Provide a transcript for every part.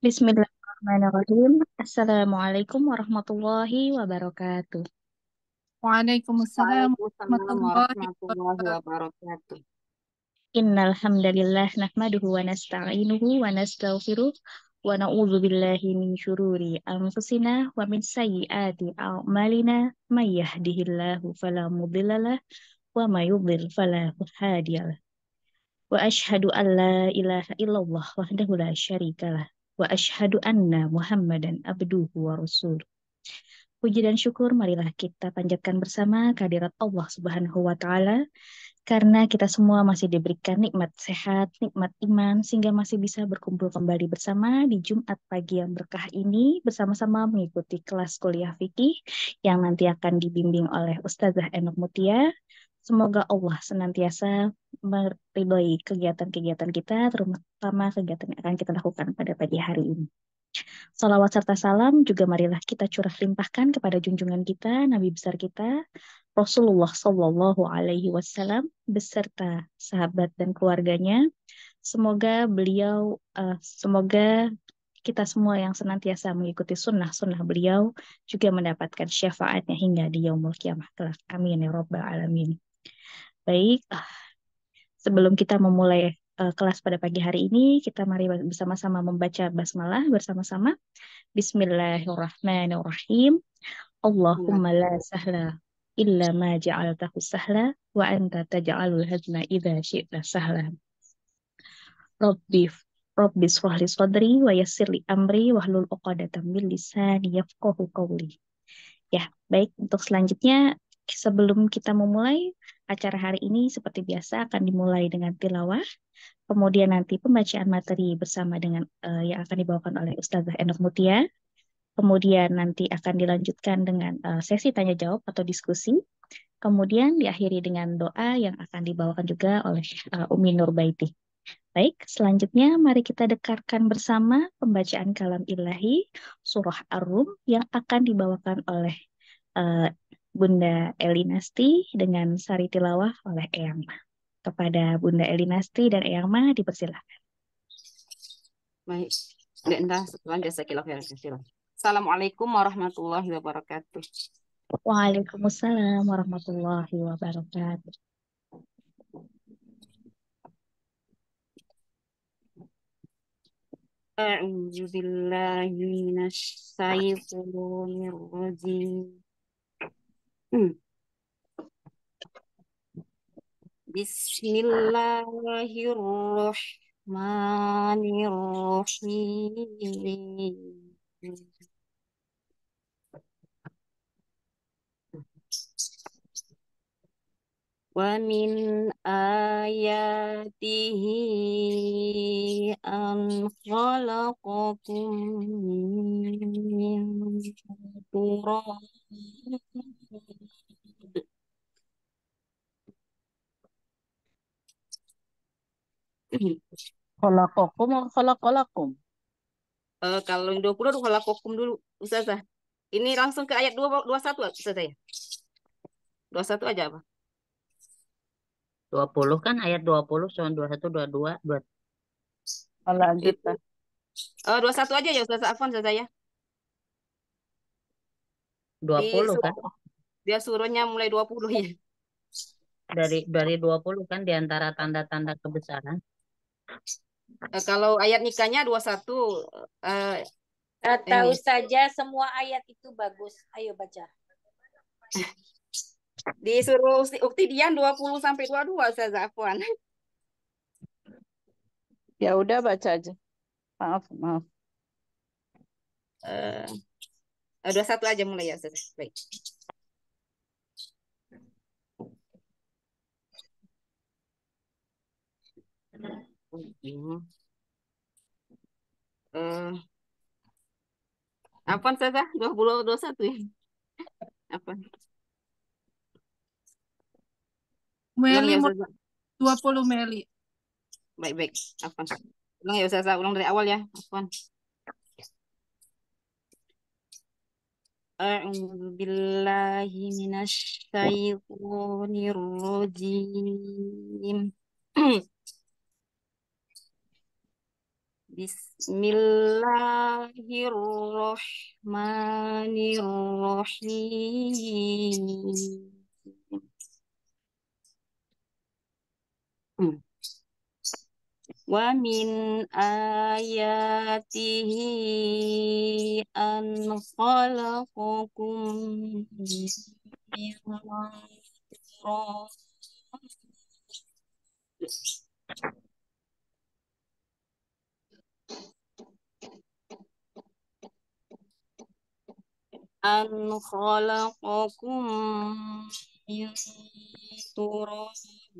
Bismillahirrahmanirrahim. Assalamualaikum warahmatullahi wabarakatuh. Waalaikumsalam warahmatullahi wabarakatuh. Innal hamdalillah nahmaduhu wa nasta'inuhu wa nastaghfiruh wa na'udzu billahi min syururi anfusina wa min sayyiati a'malina may yahdihillahu fala mudhillalah wa may yudhlil fala hadiyalah. Wa ashhadu an la ilaha illallah wahdahu la syarikalah wa ashadu anna Muhammadan abduhu wa rasul. Puji dan syukur marilah kita panjatkan bersama kehadirat Allah Subhanahu wa taala karena kita semua masih diberikan nikmat sehat, nikmat iman sehingga masih bisa berkumpul kembali bersama di Jumat pagi yang berkah ini bersama-sama mengikuti kelas kuliah fikih yang nanti akan dibimbing oleh Ustazah Enok Mutia Semoga Allah senantiasa meridhoi kegiatan-kegiatan kita, terutama kegiatan yang akan kita lakukan pada pagi hari ini. Salawat serta salam juga marilah kita curah limpahkan kepada junjungan kita, Nabi besar kita, Rasulullah Shallallahu Alaihi Wasallam beserta sahabat dan keluarganya. Semoga beliau, uh, semoga kita semua yang senantiasa mengikuti sunnah-sunnah beliau juga mendapatkan syafaatnya hingga di yaumul kiamah kelak. Amin ya robbal alamin baik. Ah, sebelum kita memulai uh, kelas pada pagi hari ini, kita mari bersama-sama membaca basmalah bersama-sama. Bismillahirrahmanirrahim. Allahumma iya. la sahla illa ma ja'altahu sahla wa anta taj'alul hazna idza syi'ta sahla. Rabbi Rabbi sadri wa amri wahlul 'uqdatam min lisani yafqahu qawli. Ya, baik untuk selanjutnya Sebelum kita memulai acara hari ini, seperti biasa akan dimulai dengan tilawah, kemudian nanti pembacaan materi bersama dengan uh, yang akan dibawakan oleh Ustazah Enok Mutia, kemudian nanti akan dilanjutkan dengan uh, sesi tanya jawab atau diskusi, kemudian diakhiri dengan doa yang akan dibawakan juga oleh uh, Umi Nurbaiti. Baik, selanjutnya mari kita dekarkan bersama pembacaan kalam ilahi surah Ar-Rum yang akan dibawakan oleh Bunda Elinasti dengan sari tilawah oleh Eyang Ma. Kepada Bunda Elinasti dan Eyang Ma dipersilakan. Baik. Ya, Assalamualaikum warahmatullahi wabarakatuh. Waalaikumsalam warahmatullahi wabarakatuh. أعوذ بالله من الشيطان الرجيم Hmm. Bismillahirrohmanirrohim Wa min ayatihi an khalaqakum Kholakokum atau kholakolakum? Uh, eh, kalau dua puluh, kholakokum dulu, Ustazah. Ini langsung ke ayat 2, 21, Ustazah ya? 21 aja apa? 20 kan ayat puluh soal 21, 22, dua. Oh, lanjut. Eh, dua 21 aja ya Ustazah Afon, Ustazah ya? 20 kan? Dia suruhnya mulai 20 ya. Dari dari 20 kan di antara tanda-tanda kebesaran. Eh, kalau ayat nikahnya 21 eh, eh tahu ini. saja semua ayat itu bagus. Ayo baca. Disuruh uktidian 20 sampai 22 saya Zafwan. Ya udah baca aja. Maaf, maaf. Eh Uh, Eh, dua satu aja mulai ya Ustaz. Baik. Uh, eh, apa saja ah? dua puluh dua satu ya apa Meli ya, dua puluh Meli baik baik apa ulang ya saya ah? ulang dari awal ya apa A'udzu billahi minasyaitonir rajim. Bismillahirrahmanirrahim. Wa min ayatihi an khalaqakum min an khalaqakum min turab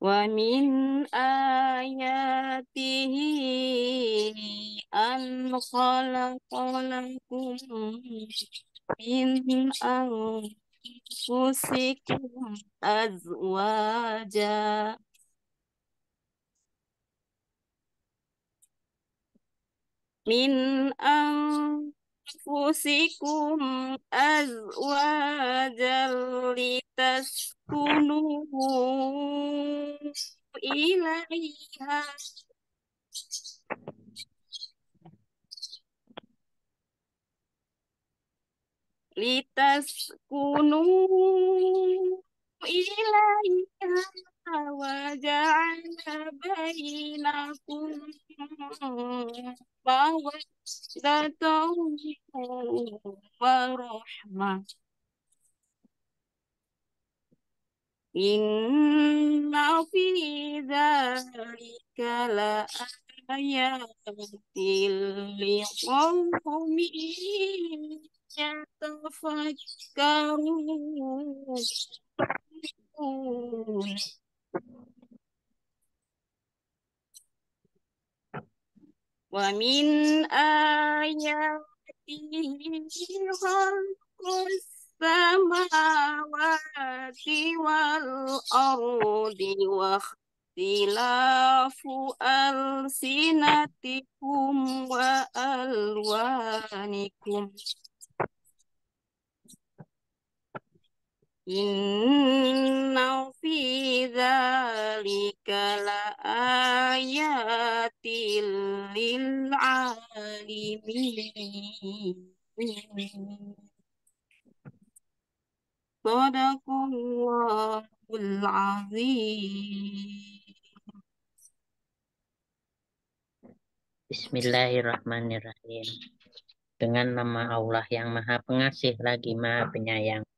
ومن آياته أن خلق لكم من أنفسكم أزواجا من أنفسكم Fusikum azwa Jalitas kunung ilaiha litas kunung ilaiha وَجَعَلْنَا بَيْنَكُمْ مَوَدَّةً وَرَحْمَةً Inna fi dhalika la ayatil liqawmi yatafakkarun wa min ayatihi khalqus samawati wal ardi wa ikhtilafu alsinatikum wa alwanikum Inna fi la ayatil lil alimin. Sadaqallahul azim. Bismillahirrahmanirrahim. Dengan nama Allah yang Maha Pengasih lagi Maha Penyayang.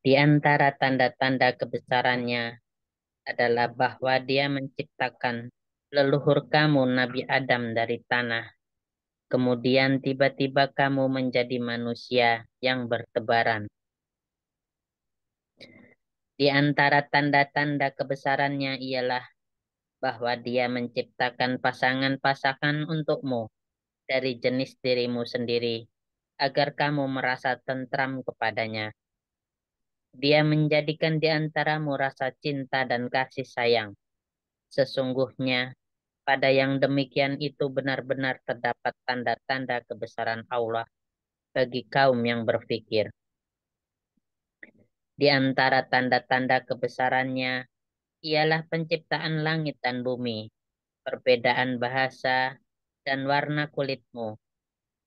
Di antara tanda-tanda kebesarannya adalah bahwa dia menciptakan leluhur kamu Nabi Adam dari tanah. Kemudian tiba-tiba kamu menjadi manusia yang bertebaran. Di antara tanda-tanda kebesarannya ialah bahwa dia menciptakan pasangan-pasangan untukmu dari jenis dirimu sendiri agar kamu merasa tentram kepadanya. Dia menjadikan di antaramu rasa cinta dan kasih sayang. Sesungguhnya, pada yang demikian itu benar-benar terdapat tanda-tanda kebesaran Allah bagi kaum yang berpikir. Di antara tanda-tanda kebesarannya ialah penciptaan langit dan bumi, perbedaan bahasa, dan warna kulitmu.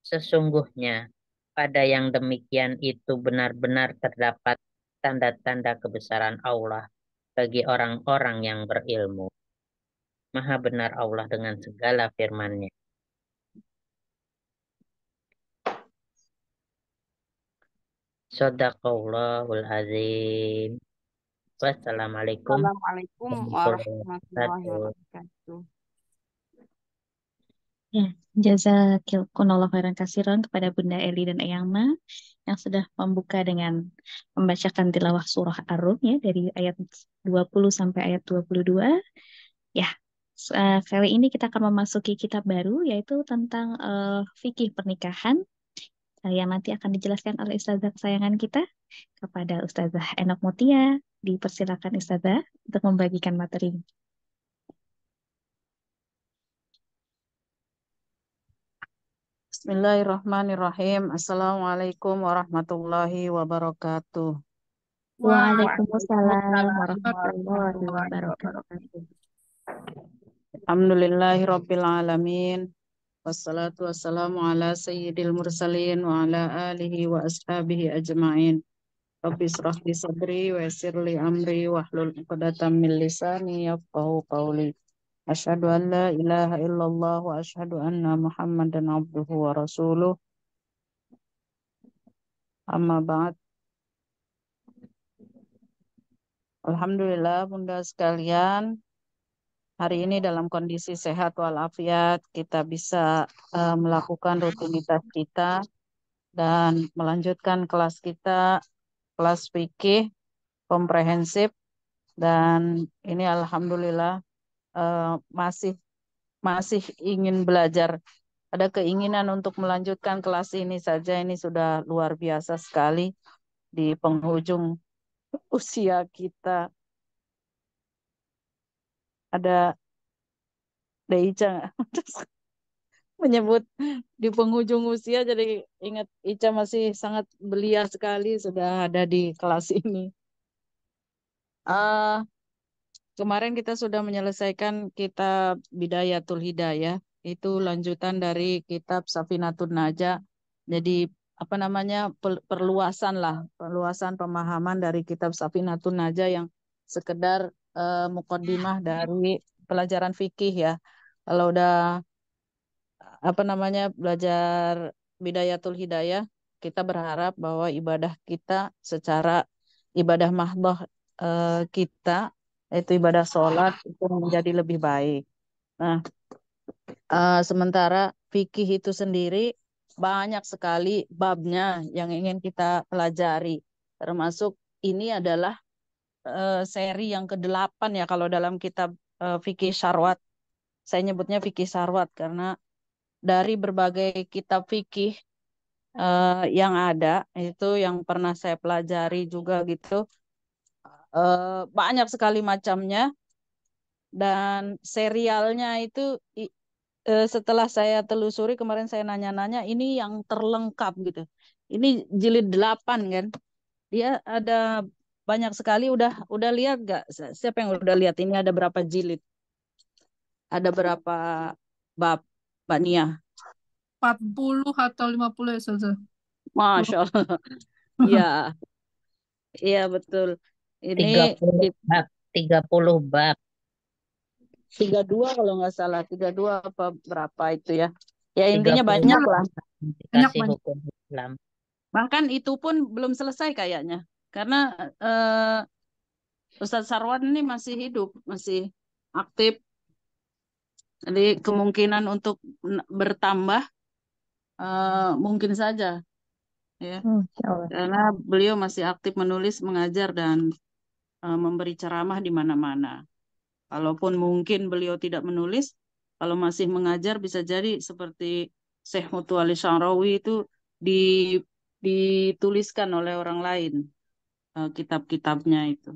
Sesungguhnya, pada yang demikian itu benar-benar terdapat tanda-tanda kebesaran Allah bagi orang-orang yang berilmu. Maha benar Allah dengan segala firman-Nya. Sadaqallahul azim. Wassalamualaikum. Assalamualaikum warahmatullahi wabarakatuh. Ya, jazakallahu khairan kasiran kepada Bunda Eli dan Ma yang sudah membuka dengan membacakan tilawah surah Ar-Rum ya dari ayat 20 sampai ayat 22. Ya, eh, kali ini kita akan memasuki kitab baru yaitu tentang uh, fikih pernikahan yang nanti akan dijelaskan oleh ustazah kesayangan kita kepada ustazah Enok Mutia. Dipersilakan ustazah untuk membagikan materi. Bismillahirrahmanirrahim. Assalamualaikum warahmatullahi wabarakatuh. Waalaikumsalam warahmatullahi wabarakatuh. Alhamdulillahirabbil alamin. Wassalatu wassalamu ala sayyidil mursalin wa ala alihi wa ashabihi ajmain. Rabbi israh li sadri wa yassir li amri hlul 'uqdatam min lisani yafqahu qawli an la ilaha illallah wa asyhadu anna Muhammadan abduhu wa rasuluh. Amma ba'd. Alhamdulillah bunda sekalian hari ini dalam kondisi sehat walafiat kita bisa uh, melakukan rutinitas kita dan melanjutkan kelas kita kelas fikih komprehensif dan ini alhamdulillah uh, masih masih ingin belajar ada keinginan untuk melanjutkan kelas ini saja ini sudah luar biasa sekali di penghujung usia kita ada Deica menyebut di penghujung usia jadi ingat Ica masih sangat belia sekali sudah ada di kelas ini. Uh, Kemarin kita sudah menyelesaikan kitab Bidayatul Hidayah, itu lanjutan dari kitab Safinatun Naja. Jadi apa namanya perluasan lah, perluasan pemahaman dari kitab Safinatun Naja yang sekedar uh, mukaddimah dari pelajaran fikih ya. Kalau udah apa namanya belajar Bidayatul Hidayah, kita berharap bahwa ibadah kita secara ibadah mahdoh eh, kita itu ibadah sholat itu menjadi lebih baik. Nah, uh, sementara fikih itu sendiri banyak sekali babnya yang ingin kita pelajari. Termasuk ini adalah uh, seri yang ke-8 ya kalau dalam kitab uh, fikih syarwat. Saya nyebutnya fikih syarwat karena dari berbagai kitab fikih uh, yang ada itu yang pernah saya pelajari juga gitu Eh, banyak sekali macamnya dan serialnya itu eh, setelah saya telusuri kemarin saya nanya-nanya ini yang terlengkap gitu. Ini jilid delapan kan. Dia ada banyak sekali udah udah lihat gak siapa yang udah lihat ini ada berapa jilid ada berapa bab Mbak Nia empat puluh atau 50 ya Masya Allah ya iya betul ini 30 bab, 30 bab. 32 kalau nggak salah, 32 apa berapa itu ya. Ya intinya banyak lah. Banyak hukum Bahkan itu pun belum selesai kayaknya. Karena eh, Ustadz Sarwan ini masih hidup, masih aktif. Jadi kemungkinan untuk bertambah uh, mungkin saja. Ya. Hmm, Karena beliau masih aktif menulis, mengajar dan Eh, memberi ceramah di mana-mana. Kalaupun mungkin beliau tidak menulis, kalau masih mengajar bisa jadi seperti Syekh Mutuali Ali Syarawi itu di, dituliskan oleh orang lain eh, kitab-kitabnya itu.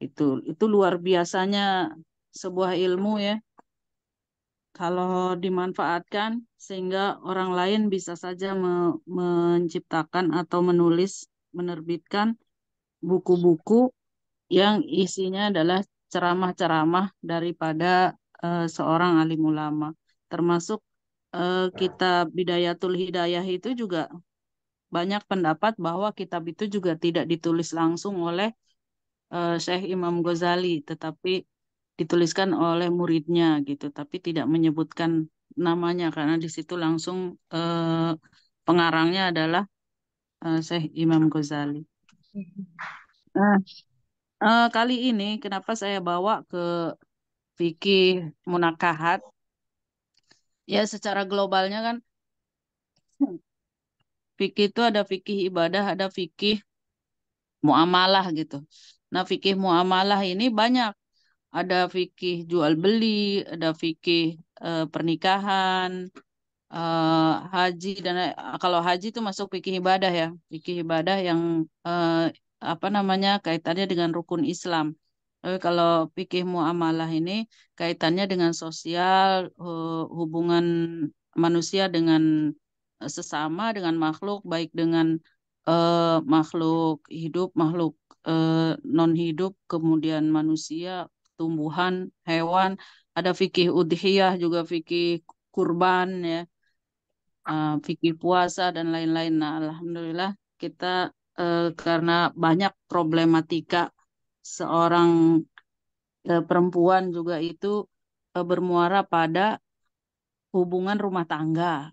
Itu itu luar biasanya sebuah ilmu ya. Kalau dimanfaatkan sehingga orang lain bisa saja me menciptakan atau menulis, menerbitkan buku-buku yang isinya adalah ceramah-ceramah daripada uh, seorang alim ulama. Termasuk uh, kitab Bidayatul Hidayah itu juga banyak pendapat bahwa kitab itu juga tidak ditulis langsung oleh uh, Syekh Imam Ghazali, tetapi dituliskan oleh muridnya gitu, tapi tidak menyebutkan namanya karena di situ langsung uh, pengarangnya adalah uh, Syekh Imam Ghazali. Hmm. Nah, uh, kali ini kenapa saya bawa ke fikih munakahat? Ya, secara globalnya kan fikih itu ada fikih ibadah, ada fikih muamalah gitu. Nah, fikih muamalah ini banyak. Ada fikih jual beli, ada fikih eh, uh, pernikahan, uh, haji dan kalau haji itu masuk fikih ibadah ya fikih ibadah yang uh, apa namanya kaitannya dengan rukun Islam. Tapi kalau fikih muamalah ini kaitannya dengan sosial hubungan manusia dengan e, sesama dengan makhluk baik dengan uh, makhluk hidup, makhluk uh, e, non hidup, kemudian manusia, tumbuhan, hewan, ada fikih udhiyah juga fikih kurban ya. Uh, fikih puasa dan lain-lain. Nah, alhamdulillah kita eh, karena banyak problematika seorang eh, perempuan juga itu eh, bermuara pada hubungan rumah tangga.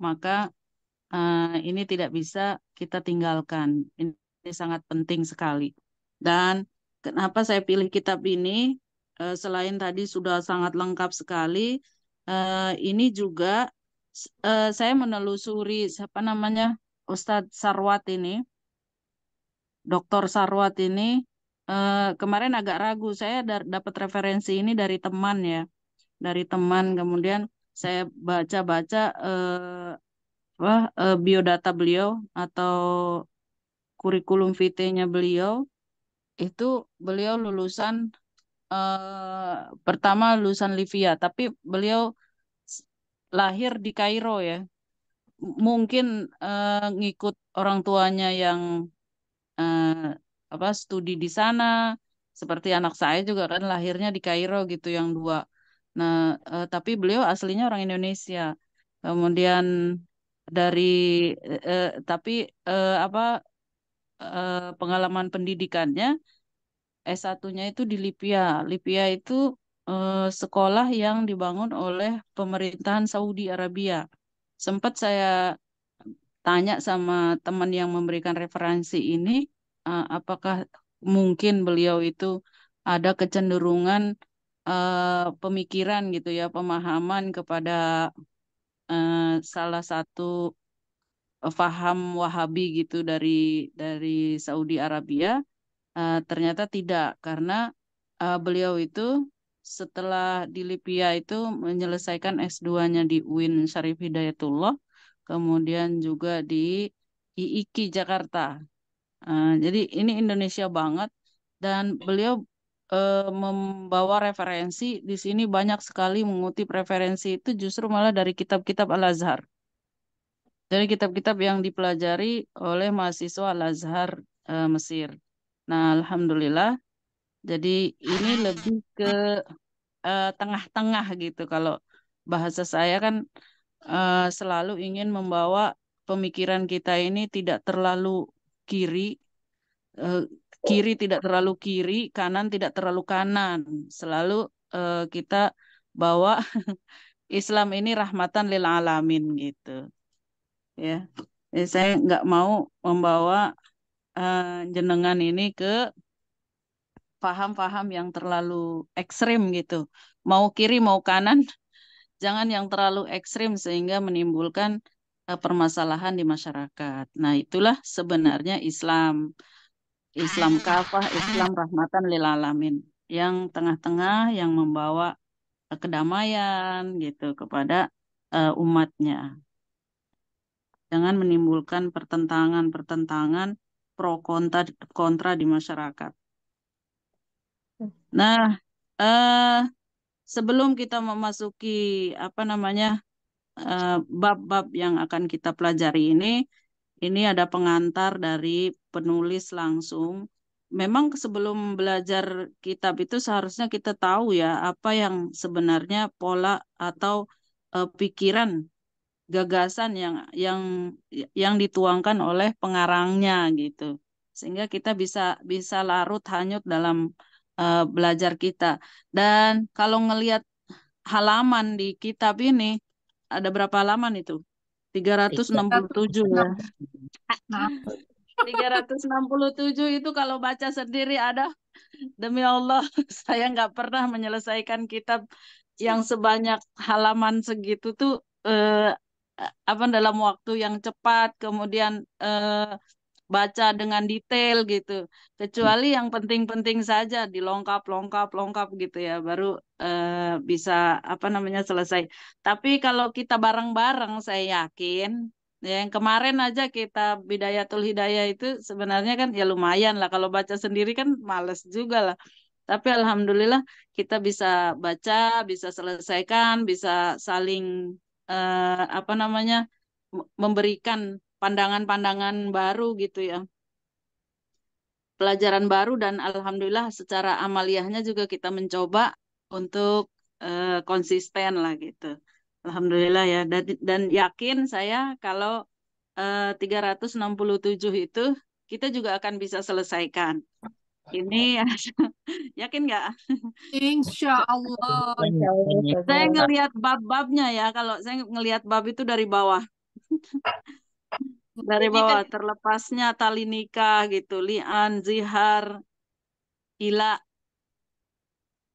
Maka eh, ini tidak bisa kita tinggalkan. Ini, ini sangat penting sekali. Dan kenapa saya pilih kitab ini? Eh, selain tadi sudah sangat lengkap sekali, eh, ini juga uh, saya menelusuri siapa namanya Ustadz Sarwat ini Dokter Sarwat ini eh, kemarin agak ragu. Saya dapat referensi ini dari teman ya, dari teman. Kemudian saya baca-baca eh, eh, biodata beliau atau kurikulum vitae-nya beliau itu beliau lulusan eh, pertama lulusan Livia, tapi beliau lahir di Kairo ya. Mungkin eh, ngikut orang tuanya yang eh, apa studi di sana seperti anak saya juga kan lahirnya di Kairo gitu yang dua nah eh, tapi beliau aslinya orang Indonesia kemudian dari eh, eh tapi eh, apa eh, pengalaman pendidikannya S1-nya itu di Libya Libya itu eh, sekolah yang dibangun oleh pemerintahan Saudi Arabia sempat saya tanya sama teman yang memberikan referensi ini uh, apakah mungkin beliau itu ada kecenderungan uh, pemikiran gitu ya pemahaman kepada uh, salah satu faham Wahabi gitu dari dari Saudi Arabia uh, ternyata tidak karena uh, beliau itu setelah di Libya itu menyelesaikan S2-nya di UIN Syarif Hidayatullah kemudian juga di IIKI Jakarta. Uh, jadi ini Indonesia banget dan beliau uh, membawa referensi di sini banyak sekali mengutip referensi itu justru malah dari kitab-kitab Al-Azhar. Dari kitab-kitab yang dipelajari oleh mahasiswa Al-Azhar uh, Mesir. Nah, alhamdulillah jadi ini lebih ke tengah-tengah uh, tengah -tengah gitu kalau bahasa saya kan uh, selalu ingin membawa pemikiran kita ini tidak terlalu kiri, uh, kiri tidak terlalu kiri, kanan tidak terlalu kanan. Selalu uh, kita bawa Islam ini rahmatan lil alamin gitu. Ya, Jadi saya nggak mau membawa uh, jenengan ini ke paham-paham yang terlalu ekstrim gitu. Mau kiri mau kanan jangan yang terlalu ekstrim sehingga menimbulkan eh, permasalahan di masyarakat. Nah, itulah sebenarnya Islam. Islam ah. kafah, Islam rahmatan lil alamin. Yang tengah-tengah yang membawa eh, kedamaian gitu kepada uh, umatnya. Jangan menimbulkan pertentangan-pertentangan pro kontra kontra di masyarakat. Hmm. Nah, eh uh, sebelum kita memasuki apa namanya eh, bab-bab yang akan kita pelajari ini, ini ada pengantar dari penulis langsung. Memang sebelum belajar kitab itu seharusnya kita tahu ya apa yang sebenarnya pola atau uh, pikiran gagasan yang yang yang dituangkan oleh pengarangnya gitu. Sehingga kita bisa bisa larut hanyut dalam uh, belajar kita. Dan kalau ngelihat halaman di kitab ini ada berapa halaman itu? 367 ya. 367 itu kalau baca sendiri ada demi Allah saya nggak pernah menyelesaikan kitab yang sebanyak halaman segitu tuh eh, apa dalam waktu yang cepat kemudian eh, baca dengan detail gitu. Kecuali yang penting-penting saja dilongkap, longkap, longkap gitu ya, baru eh, bisa apa namanya selesai. Tapi kalau kita bareng-bareng, saya yakin ya, yang kemarin aja kita Bidayatul Hidayah itu sebenarnya kan ya lumayan lah kalau baca sendiri kan males juga lah. Tapi alhamdulillah kita bisa baca, bisa selesaikan, bisa saling eh, apa namanya memberikan pandangan-pandangan baru gitu ya. Pelajaran baru dan alhamdulillah secara amaliyahnya juga kita mencoba untuk uh, konsisten lah gitu. Alhamdulillah ya dan, dan yakin saya kalau eh, uh, 367 itu kita juga akan bisa selesaikan. Ini yakin nggak? Insya Allah. Saya ngelihat bab-babnya ya. Kalau saya ngelihat bab itu dari bawah. dari bawah kan terlepasnya tali nikah gitu lian zihar ila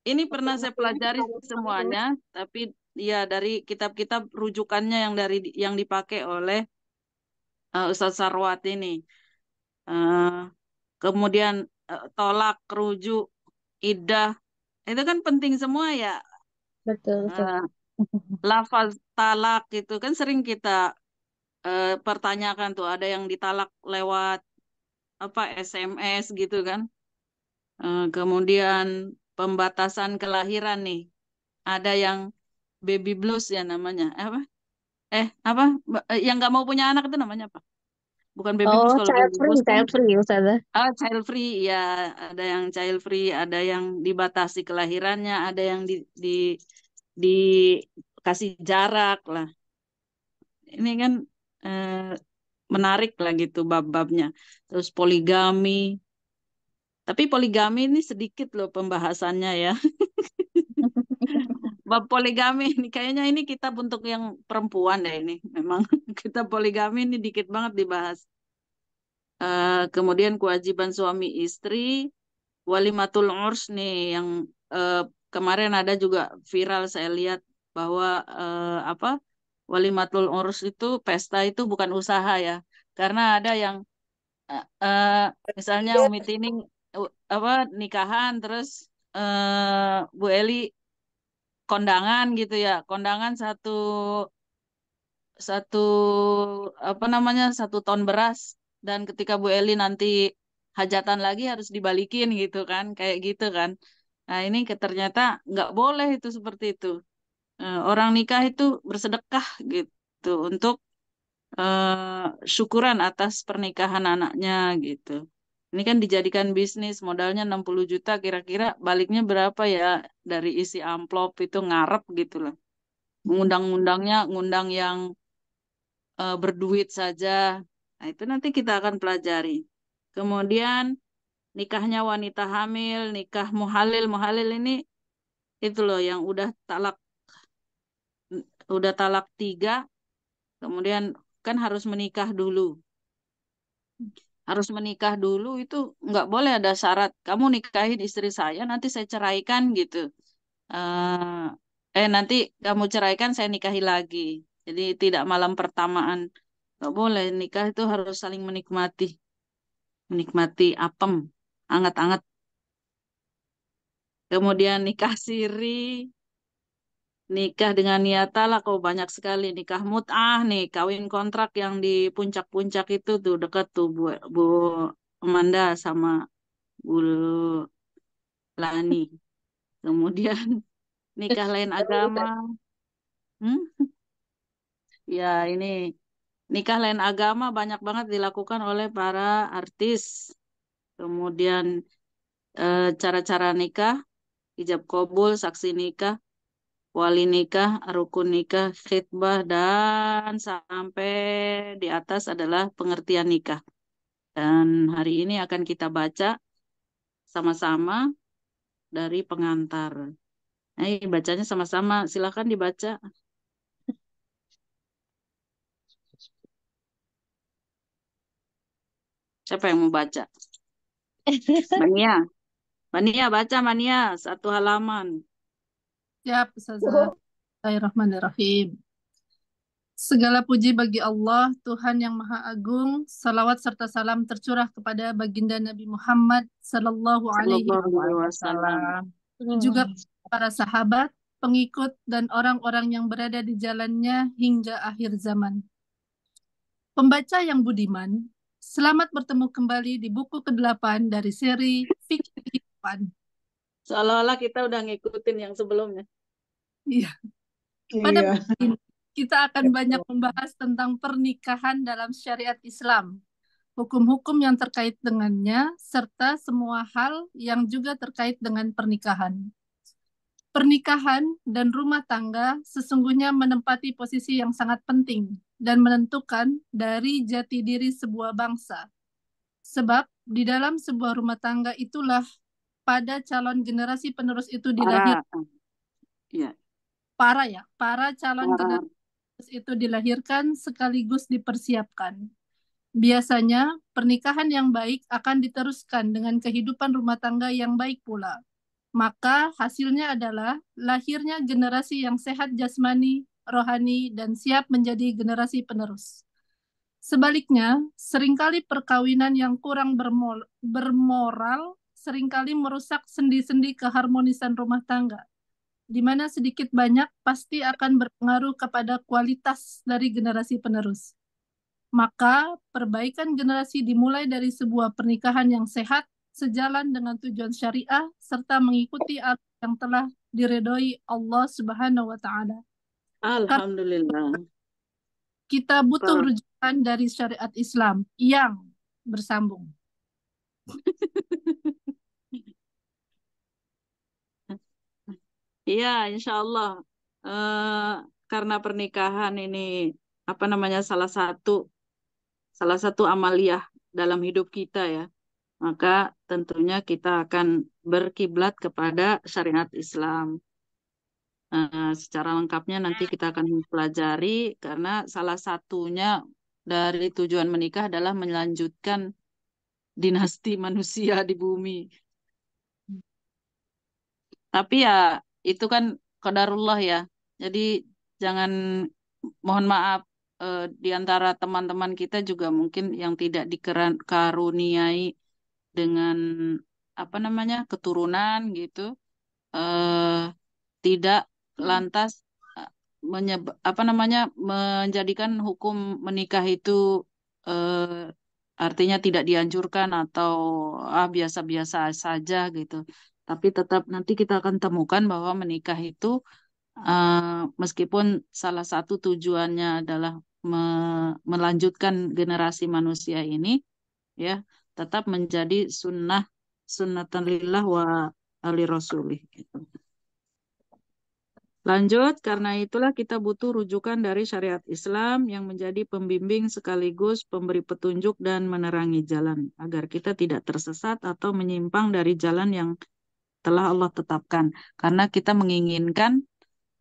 ini pernah saya pelajari semuanya tapi ya dari kitab-kitab rujukannya yang dari yang dipakai oleh uh, Ustadz Sarwat ini uh, kemudian uh, tolak rujuk idah itu kan penting semua ya betul, betul. Uh, lafaz talak gitu kan sering kita eh, pertanyakan tuh ada yang ditalak lewat apa SMS gitu kan. Eh, kemudian pembatasan kelahiran nih. Ada yang baby blues ya namanya. Eh, apa? Eh, apa? Eh, yang nggak mau punya anak itu namanya apa? bukan baby oh, blues kalau child free, blues kan? child free Ah, child free ya, ada yang child free, ada yang dibatasi kelahirannya, ada yang di di dikasih jarak lah. Ini kan Eh, menarik lah gitu bab-babnya. Terus poligami. Tapi poligami ini sedikit loh pembahasannya ya. bab poligami ini kayaknya ini kita untuk yang perempuan ya ini memang kita poligami ini dikit banget dibahas. Uh, kemudian kewajiban suami istri walimatul urs nih yang uh, kemarin ada juga viral saya lihat bahwa uh, apa walimatul urus itu pesta itu bukan usaha ya karena ada yang uh, misalnya Umi iya. Tining uh, apa nikahan terus uh, Bu Eli kondangan gitu ya kondangan satu satu apa namanya satu ton beras dan ketika Bu Eli nanti hajatan lagi harus dibalikin gitu kan kayak gitu kan nah ini ternyata nggak boleh itu seperti itu Eh, orang nikah itu bersedekah gitu untuk uh, syukuran atas pernikahan anaknya gitu. Ini kan dijadikan bisnis, modalnya 60 juta kira-kira baliknya berapa ya dari isi amplop itu ngarep gitu loh. Ngundang-ngundangnya ngundang yang uh, berduit saja. Nah, itu nanti kita akan pelajari. Kemudian nikahnya wanita hamil, nikah muhalil, muhalil ini itu loh yang udah talak udah talak tiga, kemudian kan harus menikah dulu. Harus menikah dulu itu nggak boleh ada syarat. Kamu nikahin istri saya, nanti saya ceraikan gitu. eh, eh nanti kamu ceraikan, saya nikahi lagi. Jadi tidak malam pertamaan. Nggak boleh nikah itu harus saling menikmati, menikmati apem, anget-anget kemudian nikah siri, nikah dengan niat talak oh banyak sekali nikah mut'ah nih kawin kontrak yang di puncak-puncak itu tuh deket tuh Bu, Bu Amanda sama Bu Lani kemudian nikah lain agama hmm? ya ini nikah lain agama banyak banget dilakukan oleh para artis kemudian eh, cara-cara nikah ijab kobul saksi nikah wali nikah, rukun nikah, khidbah, dan sampai di atas adalah pengertian nikah. Dan hari ini akan kita baca sama-sama dari pengantar. Eh, bacanya sama-sama, silahkan dibaca. Siapa yang mau baca? Mania. Mania, baca Mania. Satu halaman. Siap, Ustazah. Bismillahirrahmanirrahim. Segala puji bagi Allah, Tuhan yang Maha Agung. Salawat serta salam tercurah kepada baginda Nabi Muhammad Sallallahu Alaihi Wasallam. Hmm. Juga para sahabat, pengikut, dan orang-orang yang berada di jalannya hingga akhir zaman. Pembaca yang budiman, selamat bertemu kembali di buku ke-8 dari seri Fikir Kehidupan seolah-olah kita udah ngikutin yang sebelumnya. Iya. Pada iya. kita akan banyak membahas tentang pernikahan dalam syariat Islam, hukum-hukum yang terkait dengannya, serta semua hal yang juga terkait dengan pernikahan. Pernikahan dan rumah tangga sesungguhnya menempati posisi yang sangat penting dan menentukan dari jati diri sebuah bangsa. Sebab di dalam sebuah rumah tangga itulah pada calon generasi penerus itu dilahirkan. Parah. Ya. Para ya, para calon para. generasi itu dilahirkan sekaligus dipersiapkan. Biasanya, pernikahan yang baik akan diteruskan dengan kehidupan rumah tangga yang baik pula. Maka hasilnya adalah lahirnya generasi yang sehat jasmani, rohani, dan siap menjadi generasi penerus. Sebaliknya, seringkali perkawinan yang kurang bermoral seringkali merusak sendi-sendi keharmonisan rumah tangga, di mana sedikit banyak pasti akan berpengaruh kepada kualitas dari generasi penerus. Maka, perbaikan generasi dimulai dari sebuah pernikahan yang sehat, sejalan dengan tujuan syariah, serta mengikuti alat yang telah diredoi Allah Subhanahu wa Ta'ala. Alhamdulillah. Kita butuh rujukan dari syariat Islam yang bersambung. Iya, insya Allah. Eh, karena pernikahan ini apa namanya salah satu salah satu amaliyah dalam hidup kita ya. Maka tentunya kita akan berkiblat kepada syariat Islam. Eh, secara lengkapnya nanti kita akan mempelajari karena salah satunya dari tujuan menikah adalah melanjutkan dinasti manusia di bumi. Hmm. Tapi ya itu kan kadarullah ya. Jadi jangan mohon maaf eh, di antara teman-teman kita juga mungkin yang tidak dikaruniai dengan apa namanya keturunan gitu eh, tidak lantas eh, menyebab apa namanya menjadikan hukum menikah itu eh, artinya tidak dianjurkan atau ah biasa-biasa saja gitu. Tapi tetap nanti kita akan temukan bahwa menikah itu uh, meskipun salah satu tujuannya adalah me melanjutkan generasi manusia ini ya tetap menjadi sunnah lillah wa ali rasulih gitu. Lanjut, karena itulah kita butuh rujukan dari syariat Islam yang menjadi pembimbing sekaligus pemberi petunjuk dan menerangi jalan agar kita tidak tersesat atau menyimpang dari jalan yang telah Allah tetapkan. Karena kita menginginkan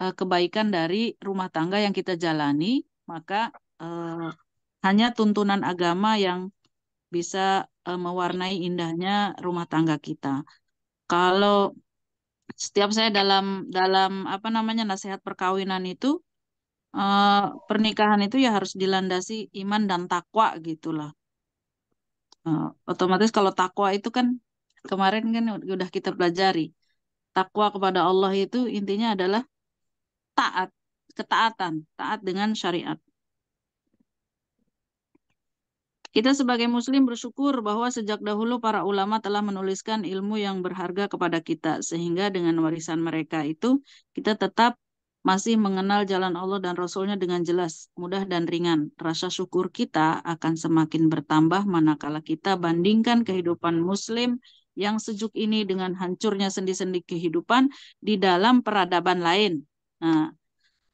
uh, kebaikan dari rumah tangga yang kita jalani, maka uh, hanya tuntunan agama yang bisa uh, mewarnai indahnya rumah tangga kita. Kalau setiap saya dalam dalam apa namanya nasihat perkawinan itu eh, pernikahan itu ya harus dilandasi iman dan takwa gitulah. Eh, otomatis kalau takwa itu kan kemarin kan udah kita pelajari takwa kepada Allah itu intinya adalah taat ketaatan taat dengan syariat kita sebagai muslim bersyukur bahwa sejak dahulu para ulama telah menuliskan ilmu yang berharga kepada kita sehingga dengan warisan mereka itu kita tetap masih mengenal jalan Allah dan Rasulnya dengan jelas, mudah dan ringan. Rasa syukur kita akan semakin bertambah manakala kita bandingkan kehidupan muslim yang sejuk ini dengan hancurnya sendi-sendi kehidupan di dalam peradaban lain. Nah,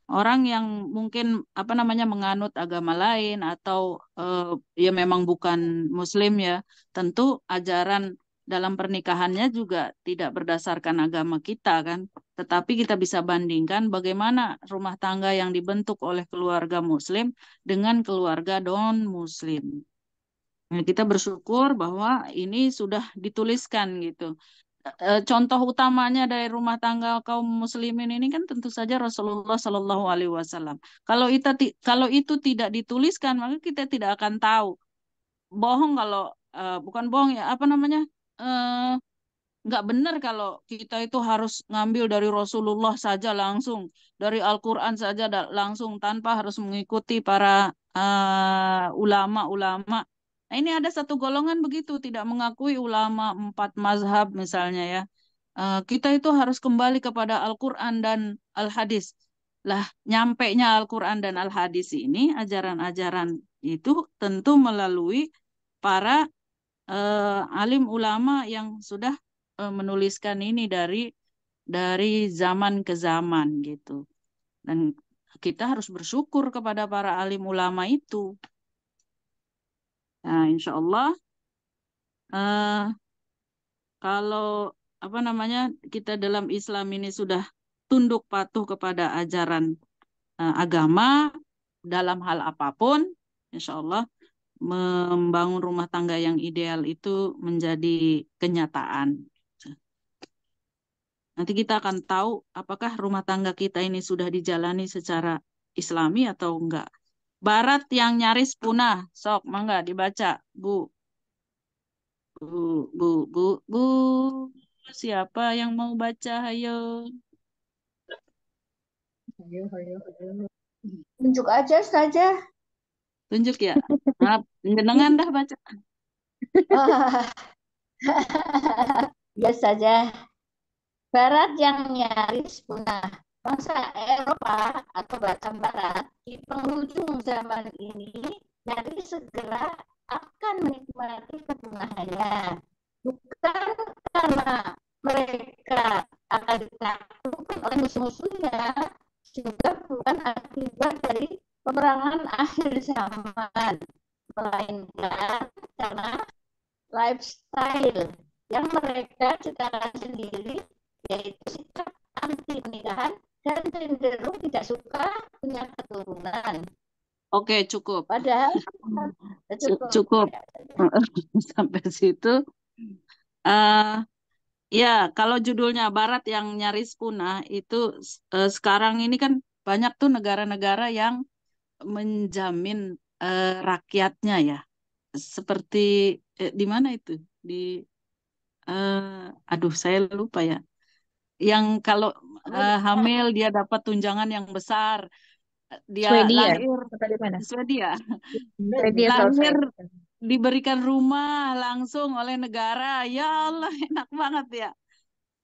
orang yang mungkin apa namanya menganut agama lain atau uh, ya memang bukan muslim ya, tentu ajaran dalam pernikahannya juga tidak berdasarkan agama kita kan, tetapi kita bisa bandingkan bagaimana rumah tangga yang dibentuk oleh keluarga muslim dengan keluarga non muslim. Nah, kita bersyukur bahwa ini sudah dituliskan gitu. Eh, eh, contoh utamanya dari rumah tangga kaum muslimin ini kan tentu saja Rasulullah Shallallahu Alaihi Wasallam. Kalau itu kalau itu tidak dituliskan maka kita tidak akan tahu. Bohong kalau e, bukan bohong ya apa namanya e, nggak benar kalau kita itu harus ngambil dari Rasulullah saja langsung, dari Al-Quran saja langsung tanpa harus mengikuti para ulama-ulama uh, ulama -ulama Nah ini ada satu golongan begitu tidak mengakui ulama empat mazhab misalnya ya. Eh, kita itu harus kembali kepada Al-Quran dan Al-Hadis. Lah nyampe-nya Al-Quran dan Al-Hadis ini ajaran-ajaran itu tentu melalui para uh, alim ulama yang sudah uh, menuliskan ini dari dari zaman ke zaman gitu. Dan kita harus bersyukur kepada para alim ulama itu Nah, insya Allah uh, kalau apa namanya kita dalam Islam ini sudah tunduk patuh kepada ajaran uh, agama dalam hal apapun, insya Allah membangun rumah tangga yang ideal itu menjadi kenyataan. Nanti kita akan tahu apakah rumah tangga kita ini sudah dijalani secara Islami atau enggak. Barat yang nyaris punah. Sok, mangga dibaca, Bu. Bu, Bu, Bu, Bu. Siapa yang mau baca? Hayo. Hayo, hayo, hayo. Tunjuk aja saja. Tunjuk ya. Maaf, jenengan dah baca. Biasa ya, saja. Barat yang nyaris punah bangsa Eropa atau Batam Barat di penghujung zaman ini nanti segera akan menikmati kepunahannya. Bukan karena mereka akan ditaklukkan oleh musuh-musuhnya, juga bukan akibat dari peperangan akhir zaman, melainkan karena lifestyle yang mereka ciptakan sendiri, yaitu sikap anti pernikahan dan cenderung tidak suka punya keturunan. Oke, cukup. Padahal cukup. cukup. Sampai situ. Uh, ya, kalau judulnya Barat yang nyaris punah itu uh, sekarang ini kan banyak tuh negara-negara yang menjamin uh, rakyatnya ya. Seperti eh, di mana itu? Di uh, aduh saya lupa ya yang kalau uh, hamil dia dapat tunjangan yang besar dia Swedia. lahir Swedia. Swedia lahir diberikan rumah langsung oleh negara. Ya Allah, enak banget ya.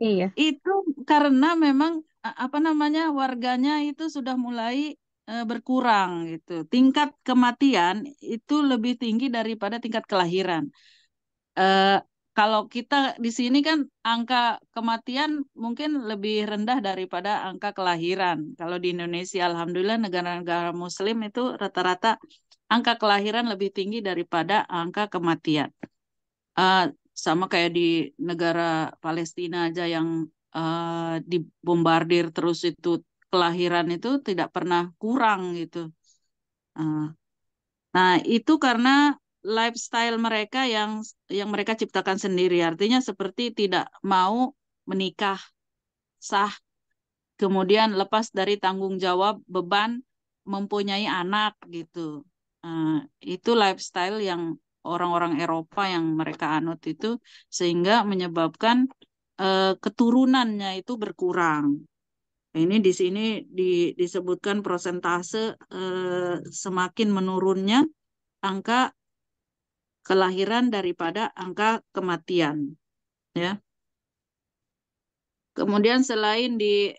Iya. Itu karena memang apa namanya warganya itu sudah mulai eh, berkurang gitu. Tingkat kematian itu lebih tinggi daripada tingkat kelahiran. Eh, kalau kita di sini kan angka kematian mungkin lebih rendah daripada angka kelahiran. Kalau di Indonesia alhamdulillah negara-negara muslim itu rata-rata angka kelahiran lebih tinggi daripada angka kematian. Uh, sama kayak di negara Palestina aja yang uh, dibombardir terus itu kelahiran itu tidak pernah kurang gitu. Uh, nah, itu karena lifestyle mereka yang yang mereka ciptakan sendiri. Artinya seperti tidak mau menikah sah. Kemudian lepas dari tanggung jawab beban mempunyai anak gitu. Uh, itu lifestyle yang orang-orang Eropa yang mereka anut itu sehingga menyebabkan uh, keturunannya itu berkurang. Ini di sini di, disebutkan prosentase uh, semakin menurunnya angka kelahiran daripada angka kematian. Ya. Kemudian selain di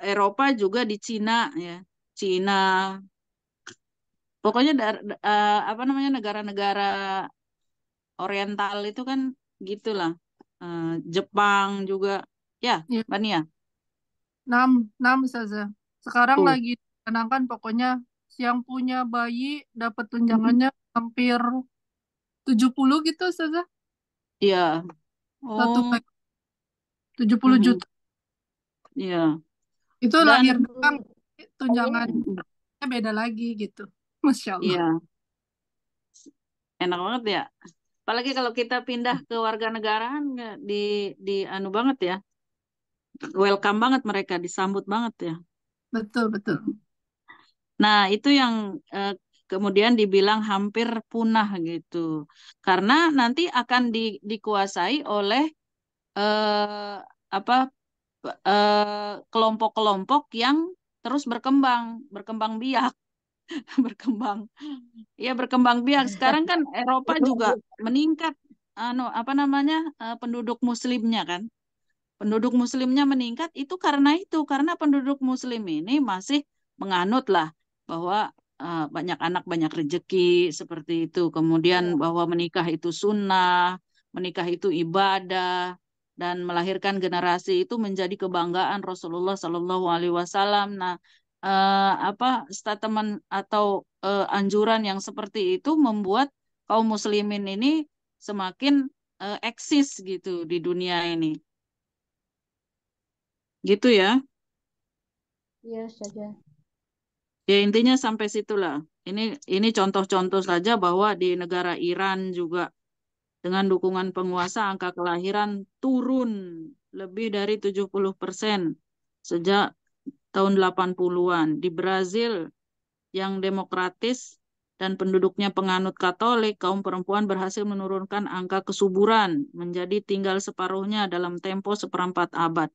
Eropa juga di Cina ya, Cina pokoknya dar, uh, eh, apa namanya negara-negara Oriental itu kan gitulah. Uh, Jepang juga ya, ya. enam, enam saja. Sekarang uh. lagi tenangkan, pokoknya yang punya bayi dapat tunjangannya hmm. hampir tujuh puluh gitu saja, Iya. Satu pack 70 hmm. juta. Iya. Itu Dan lahir doang, tunjangannya beda lagi gitu. Masya Allah. Iya. Enak banget ya. Apalagi kalau kita pindah ke warga negara di di anu banget ya. Welcome banget mereka, disambut banget ya. Betul, betul. Nah, itu yang uh, kemudian dibilang hampir punah gitu karena nanti akan di, dikuasai oleh eh, apa eh, kelompok-kelompok eh, yang terus berkembang berkembang biak berkembang ya berkembang biak sekarang kan Eropa juga meningkat ano apa namanya eh, penduduk muslimnya kan penduduk muslimnya meningkat itu karena itu karena penduduk muslim ini masih menganut lah bahwa Eh, banyak anak banyak rejeki seperti itu. Kemudian iya. bahwa menikah itu sunnah, menikah itu ibadah dan melahirkan generasi itu menjadi kebanggaan Rasulullah Shallallahu Alaihi Wasallam. Nah, eh, apa statement atau eh, anjuran yang seperti itu membuat kaum muslimin ini semakin eh, eksis gitu di dunia ini. Gitu ya? Iya saja. Ya intinya sampai situlah. Ini ini contoh-contoh saja bahwa di negara Iran juga dengan dukungan penguasa angka kelahiran turun lebih dari 70% sejak tahun 80-an. Di Brazil yang demokratis dan penduduknya penganut Katolik, kaum perempuan berhasil menurunkan angka kesuburan menjadi tinggal separuhnya dalam tempo seperempat abad.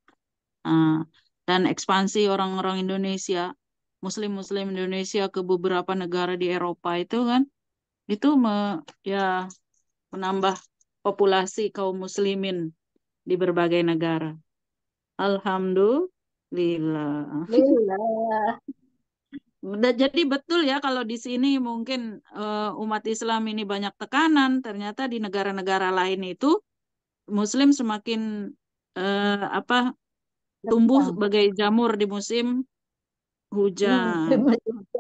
Nah, dan ekspansi orang-orang Indonesia Muslim-Muslim Indonesia ke beberapa negara di Eropa itu kan itu me, ya menambah populasi kaum muslimin di berbagai negara. Alhamdulillah. Jadi betul ya kalau di sini mungkin uh, umat Islam ini banyak tekanan, ternyata di negara-negara lain itu Muslim semakin uh, apa tumbuh sebagai jamur di musim Hujan.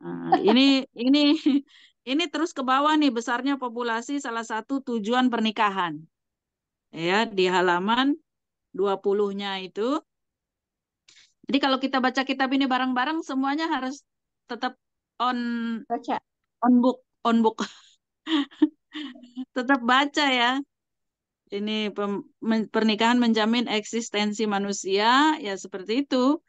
Nah, ini ini ini terus ke bawah nih besarnya populasi salah satu tujuan pernikahan. Ya, di halaman 20-nya itu. Jadi kalau kita baca kitab ini bareng-bareng semuanya harus tetap on baca on book on book. tetap baca ya. Ini pem, pernikahan menjamin eksistensi manusia ya seperti itu.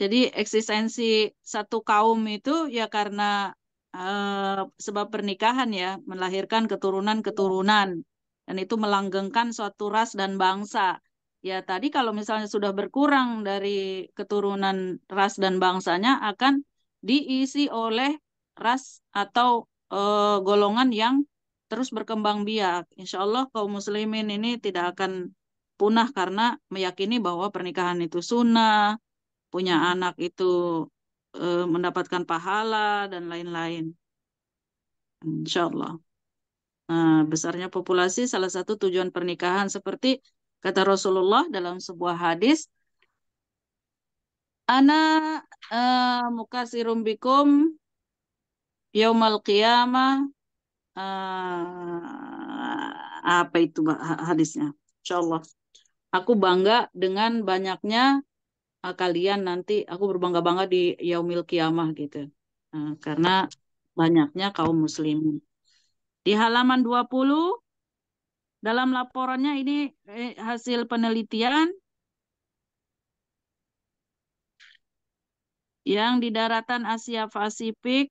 Jadi eksistensi satu kaum itu ya karena uh, sebab pernikahan ya melahirkan keturunan-keturunan dan itu melanggengkan suatu ras dan bangsa. Ya tadi kalau misalnya sudah berkurang dari keturunan ras dan bangsanya akan diisi oleh ras atau uh, golongan yang terus berkembang biak. Insya Allah kaum muslimin ini tidak akan punah karena meyakini bahwa pernikahan itu sunnah, punya anak itu uh, mendapatkan pahala dan lain-lain. Insya Allah. Nah, besarnya populasi salah satu tujuan pernikahan seperti kata Rasulullah dalam sebuah hadis, Ana uh, eh, mukasirum bikum yaumal qiyamah uh, apa itu hadisnya? Insya Allah. Aku bangga dengan banyaknya uh, kalian nanti aku berbangga-bangga di yaumil kiamah gitu. Uh, karena banyaknya kaum muslimin. Di halaman 20 dalam laporannya ini eh, hasil penelitian yang di daratan Asia Pasifik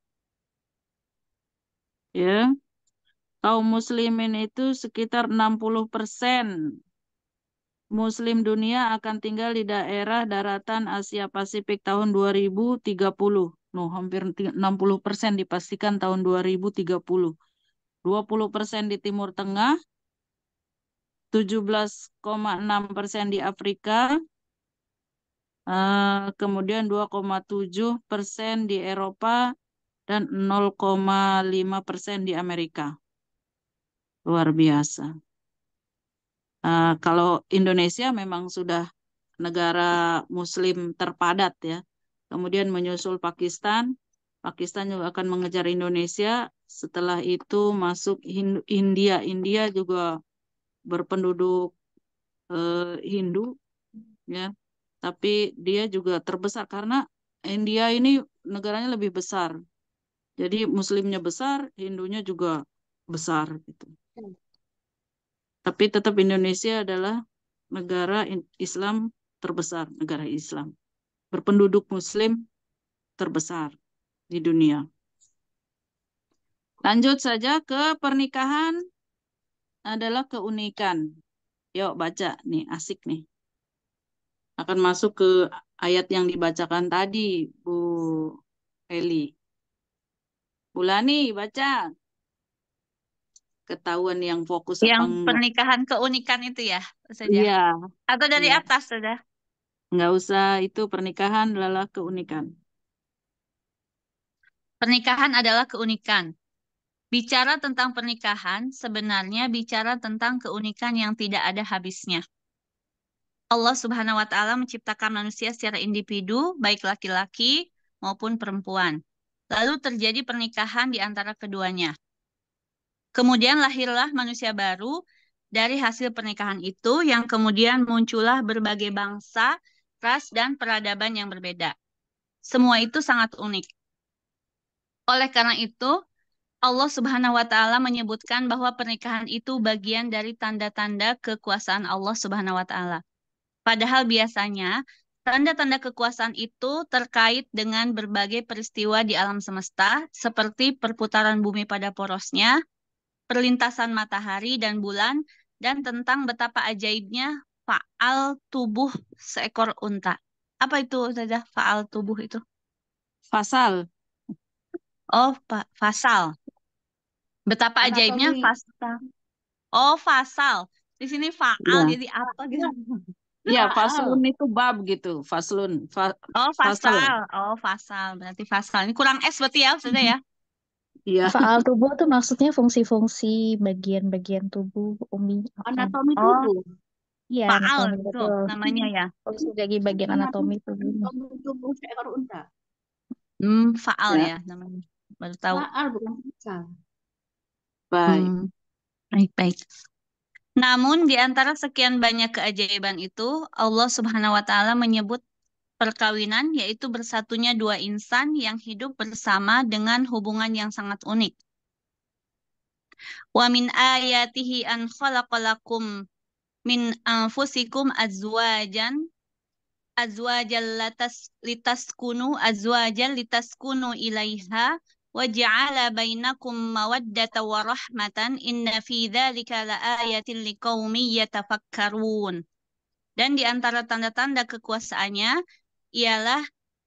ya kaum muslimin itu sekitar 60 persen Muslim dunia akan tinggal di daerah daratan Asia Pasifik tahun 2030. Nuh, hampir 60 persen dipastikan tahun 2030. 20 persen di Timur Tengah, 17,6 persen di Afrika, eh, kemudian 2,7 persen di Eropa, dan 0,5 persen di Amerika. Luar biasa. Uh, kalau Indonesia memang sudah negara Muslim terpadat ya. Kemudian menyusul Pakistan, Pakistan juga akan mengejar Indonesia. Setelah itu masuk Hindu, India, India juga berpenduduk uh, Hindu ya, tapi dia juga terbesar karena India ini negaranya lebih besar. Jadi Muslimnya besar, Hindunya juga besar gitu. Tapi tetap Indonesia adalah negara Islam terbesar, negara Islam. Berpenduduk muslim terbesar di dunia. Lanjut saja ke pernikahan adalah keunikan. Yuk baca nih, asik nih. Akan masuk ke ayat yang dibacakan tadi, Bu Eli. Bulani, baca ketahuan yang fokus yang apa pernikahan keunikan itu ya saja ya. Iya. atau dari ya. atas sudah nggak usah itu pernikahan adalah keunikan pernikahan adalah keunikan bicara tentang pernikahan sebenarnya bicara tentang keunikan yang tidak ada habisnya Allah Subhanahu wa taala menciptakan manusia secara individu baik laki-laki maupun perempuan lalu terjadi pernikahan di antara keduanya Kemudian lahirlah manusia baru dari hasil pernikahan itu yang kemudian muncullah berbagai bangsa, ras, dan peradaban yang berbeda. Semua itu sangat unik. Oleh karena itu, Allah Subhanahu wa taala menyebutkan bahwa pernikahan itu bagian dari tanda-tanda kekuasaan Allah Subhanahu wa taala. Padahal biasanya tanda-tanda kekuasaan itu terkait dengan berbagai peristiwa di alam semesta seperti perputaran bumi pada porosnya, perlintasan matahari dan bulan, dan tentang betapa ajaibnya faal tubuh seekor unta. Apa itu saja faal tubuh itu? Fasal. Oh, fa fasal. Betapa Anatomi. ajaibnya fasal. Oh, fasal. Di sini faal ya. jadi apa gitu? Ya, faslun itu bab gitu, faslun. Fa oh, fasal. fasal. Oh, fasal. Berarti fasal. Ini kurang S berarti ya, sudah ya. Iya. Faal tubuh tuh maksudnya fungsi-fungsi bagian-bagian tubuh, Umi. Apa? Anatomi gitu. tubuh. Oh, iya, faal itu namanya ya. Fungsi bagi bagian anatomi, tubuh. Anatomi tubuh seekor unta. Hmm, faal ya, ya namanya. Baru tahu. Faal bukan faal. Baik. Hmm. Baik, baik. Namun di antara sekian banyak keajaiban itu, Allah Subhanahu wa taala menyebut perkawinan yaitu bersatunya dua insan yang hidup bersama dengan hubungan yang sangat unik. Wa min ayatihi an khalaqalakum min anfusikum azwajan azwajal latas litaskunu azwajal litaskunu ilaiha wa ja'ala bainakum mawaddata wa rahmatan inna fi dzalika laayatin liqaumin yatafakkarun dan di antara tanda-tanda kekuasaannya ialah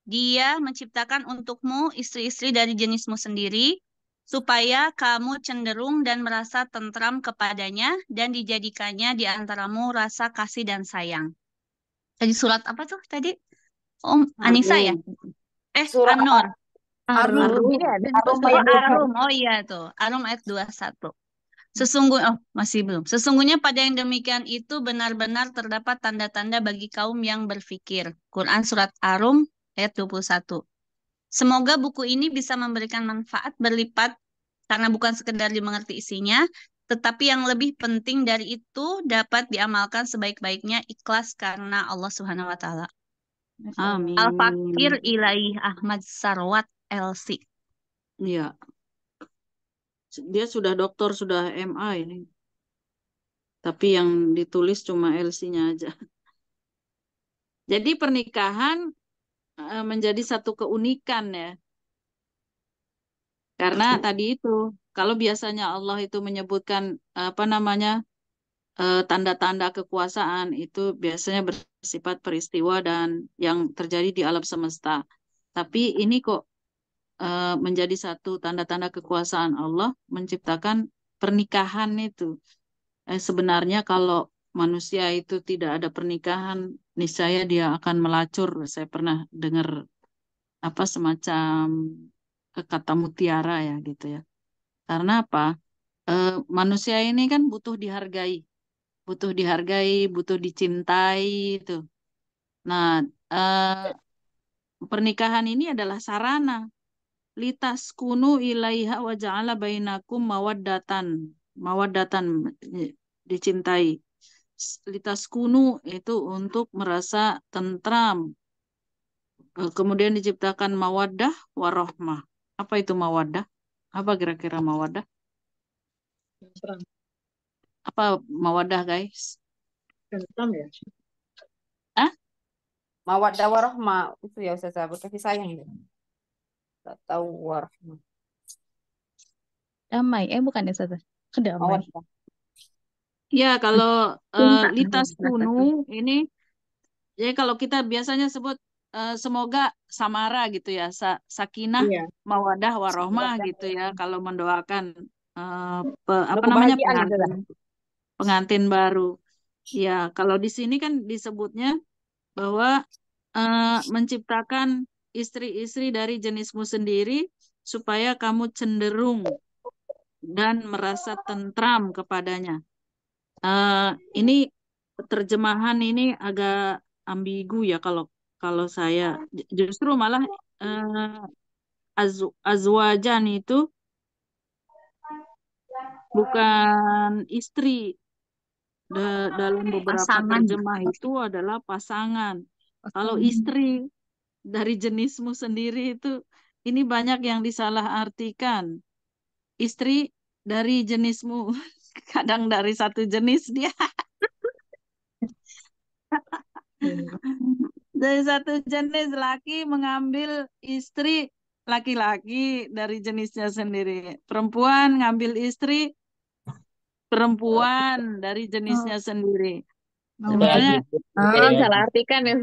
dia menciptakan untukmu istri-istri dari jenismu sendiri, supaya kamu cenderung dan merasa tentram kepadanya dan dijadikannya di antaramu rasa kasih dan sayang. Tadi surat apa tuh tadi? Om Anissa ya? Eh, surat Arum. Arum. Iya, Arum. Arum. Oh, Arum. Oh iya tuh. Arum ayat 21. Sesungguhnya, oh masih belum. Sesungguhnya pada yang demikian itu benar-benar terdapat tanda-tanda bagi kaum yang berpikir. Quran Surat Arum ayat 21. Semoga buku ini bisa memberikan manfaat berlipat karena bukan sekedar dimengerti isinya, tetapi yang lebih penting dari itu dapat diamalkan sebaik-baiknya ikhlas karena Allah Subhanahu wa taala. Amin. Al-Fakir Ilaih Ahmad Sarwat LC. Iya dia sudah dokter sudah MA ini tapi yang ditulis cuma LC-nya aja jadi pernikahan eh, menjadi satu keunikan ya karena iya. tadi itu kalau biasanya Allah itu menyebutkan apa namanya eh, tanda-tanda kekuasaan itu biasanya bersifat peristiwa dan yang terjadi di alam semesta tapi ini kok Eh, menjadi satu tanda-tanda kekuasaan Allah menciptakan pernikahan itu. Eh, sebenarnya kalau manusia itu tidak ada pernikahan, niscaya dia akan melacur. Saya pernah dengar apa semacam kata mutiara ya gitu ya. Karena apa? Eh, manusia ini kan butuh dihargai, butuh dihargai, butuh dicintai itu. Nah, eh, pernikahan ini adalah sarana Litas kunu ilaiha wa ja'ala bainakum mawaddatan. Mawaddatan eh, dicintai. Litas kunu itu untuk merasa tentram. Eh, kemudian diciptakan mawaddah warohmah. Apa itu mawaddah? Apa kira-kira mawaddah? Tentram. Apa mawaddah, guys? Tentram ya. Hah? Mawaddah warohmah itu ya Ustazah, berkasih sayang. Ya atau tawar, Damai, eh bukan ya Ustazah. Kedamaian. Kan oh, ya, kalau uh, litas kuno ini jadi ya, kalau kita biasanya sebut eh, semoga samara gitu ya, sa sakinah, iya. mawadah, warohmah gitu ya kalau mendoakan uh, pe, apa namanya gitu pengantin, pengantin baru. Ya, kalau di sini kan disebutnya bahwa uh, menciptakan istri-istri dari jenismu sendiri supaya kamu cenderung dan merasa tentram kepadanya. Uh, ini terjemahan ini agak ambigu ya kalau kalau saya justru malah uh, eh, az, azwajan itu bukan istri da, dalam beberapa pasangan. terjemah itu adalah pasangan. Kalau istri dari jenismu sendiri itu ini banyak yang disalahartikan. Istri dari jenismu, kadang dari satu jenis dia. dari satu jenis laki mengambil istri laki-laki dari jenisnya sendiri. Perempuan ngambil istri perempuan dari jenisnya oh. sendiri. Sebenarnya oh, ah. salah artikan ya,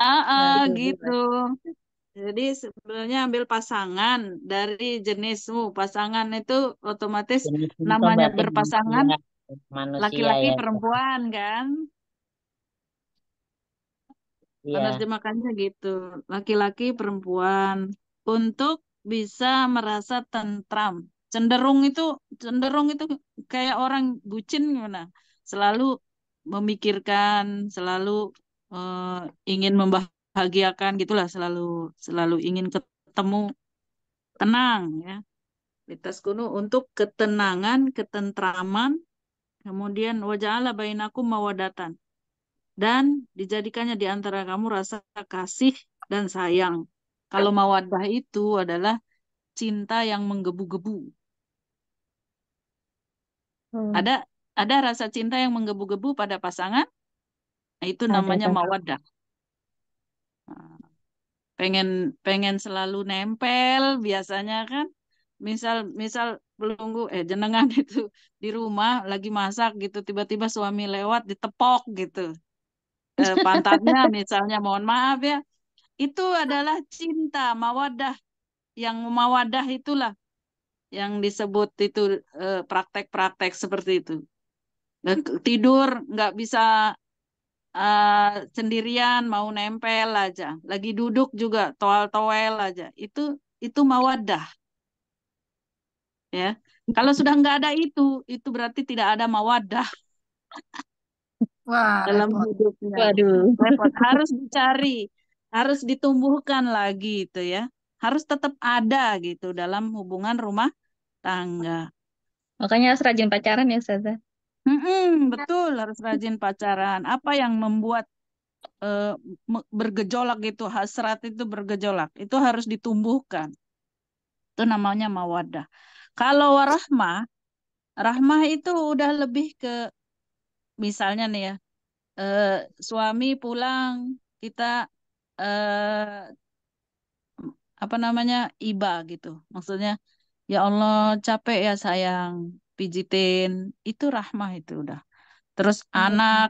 Ah, gitu. Jadi sebetulnya ambil pasangan dari jenismu. Pasangan itu otomatis Jenis namanya berpasangan laki-laki ya. perempuan kan? Iya. Terjemahkannya gitu. Laki-laki perempuan untuk bisa merasa tentram. Cenderung itu cenderung itu kayak orang bucin gimana? Selalu memikirkan, selalu uh, ingin membahagiakan gitulah selalu selalu ingin ketemu tenang ya litas kuno untuk ketenangan ketentraman kemudian wajah Allah waja'ala aku mawadatan dan dijadikannya di antara kamu rasa kasih dan sayang kalau mawadah itu adalah cinta yang menggebu-gebu hmm. ada ada rasa cinta yang menggebu-gebu pada pasangan Nah, itu nah, namanya mawadah. Nah, pengen pengen selalu nempel biasanya kan. Misal misal belunggu eh jenengan itu di rumah lagi masak gitu tiba-tiba suami lewat ditepok gitu. Eh, pantatnya misalnya mohon maaf ya. Itu adalah cinta mawadah yang mawadah itulah yang disebut itu eh, praktek-praktek eh, seperti itu tidur nggak bisa Eh, sendirian mau nempel aja, lagi duduk juga toel-toel aja. Itu itu mawadah. Ya. Kalau sudah nggak ada itu, itu berarti tidak ada mawadah. Wah, dalam repot. hidupnya. Waduh. Harus dicari, harus ditumbuhkan lagi itu ya. Harus tetap ada gitu dalam hubungan rumah tangga. Makanya harus rajin pacaran ya, Ustazah. Mm-mm, betul harus rajin pacaran. Apa yang membuat uh, bergejolak itu hasrat itu bergejolak, itu harus ditumbuhkan. Itu namanya mawadah. Kalau rahmah, rahmah itu udah lebih ke misalnya nih ya, Uh, suami pulang kita, uh, apa namanya, iba gitu. Maksudnya, "Ya Allah capek ya sayang, pijitin itu rahmah itu udah terus hmm. anak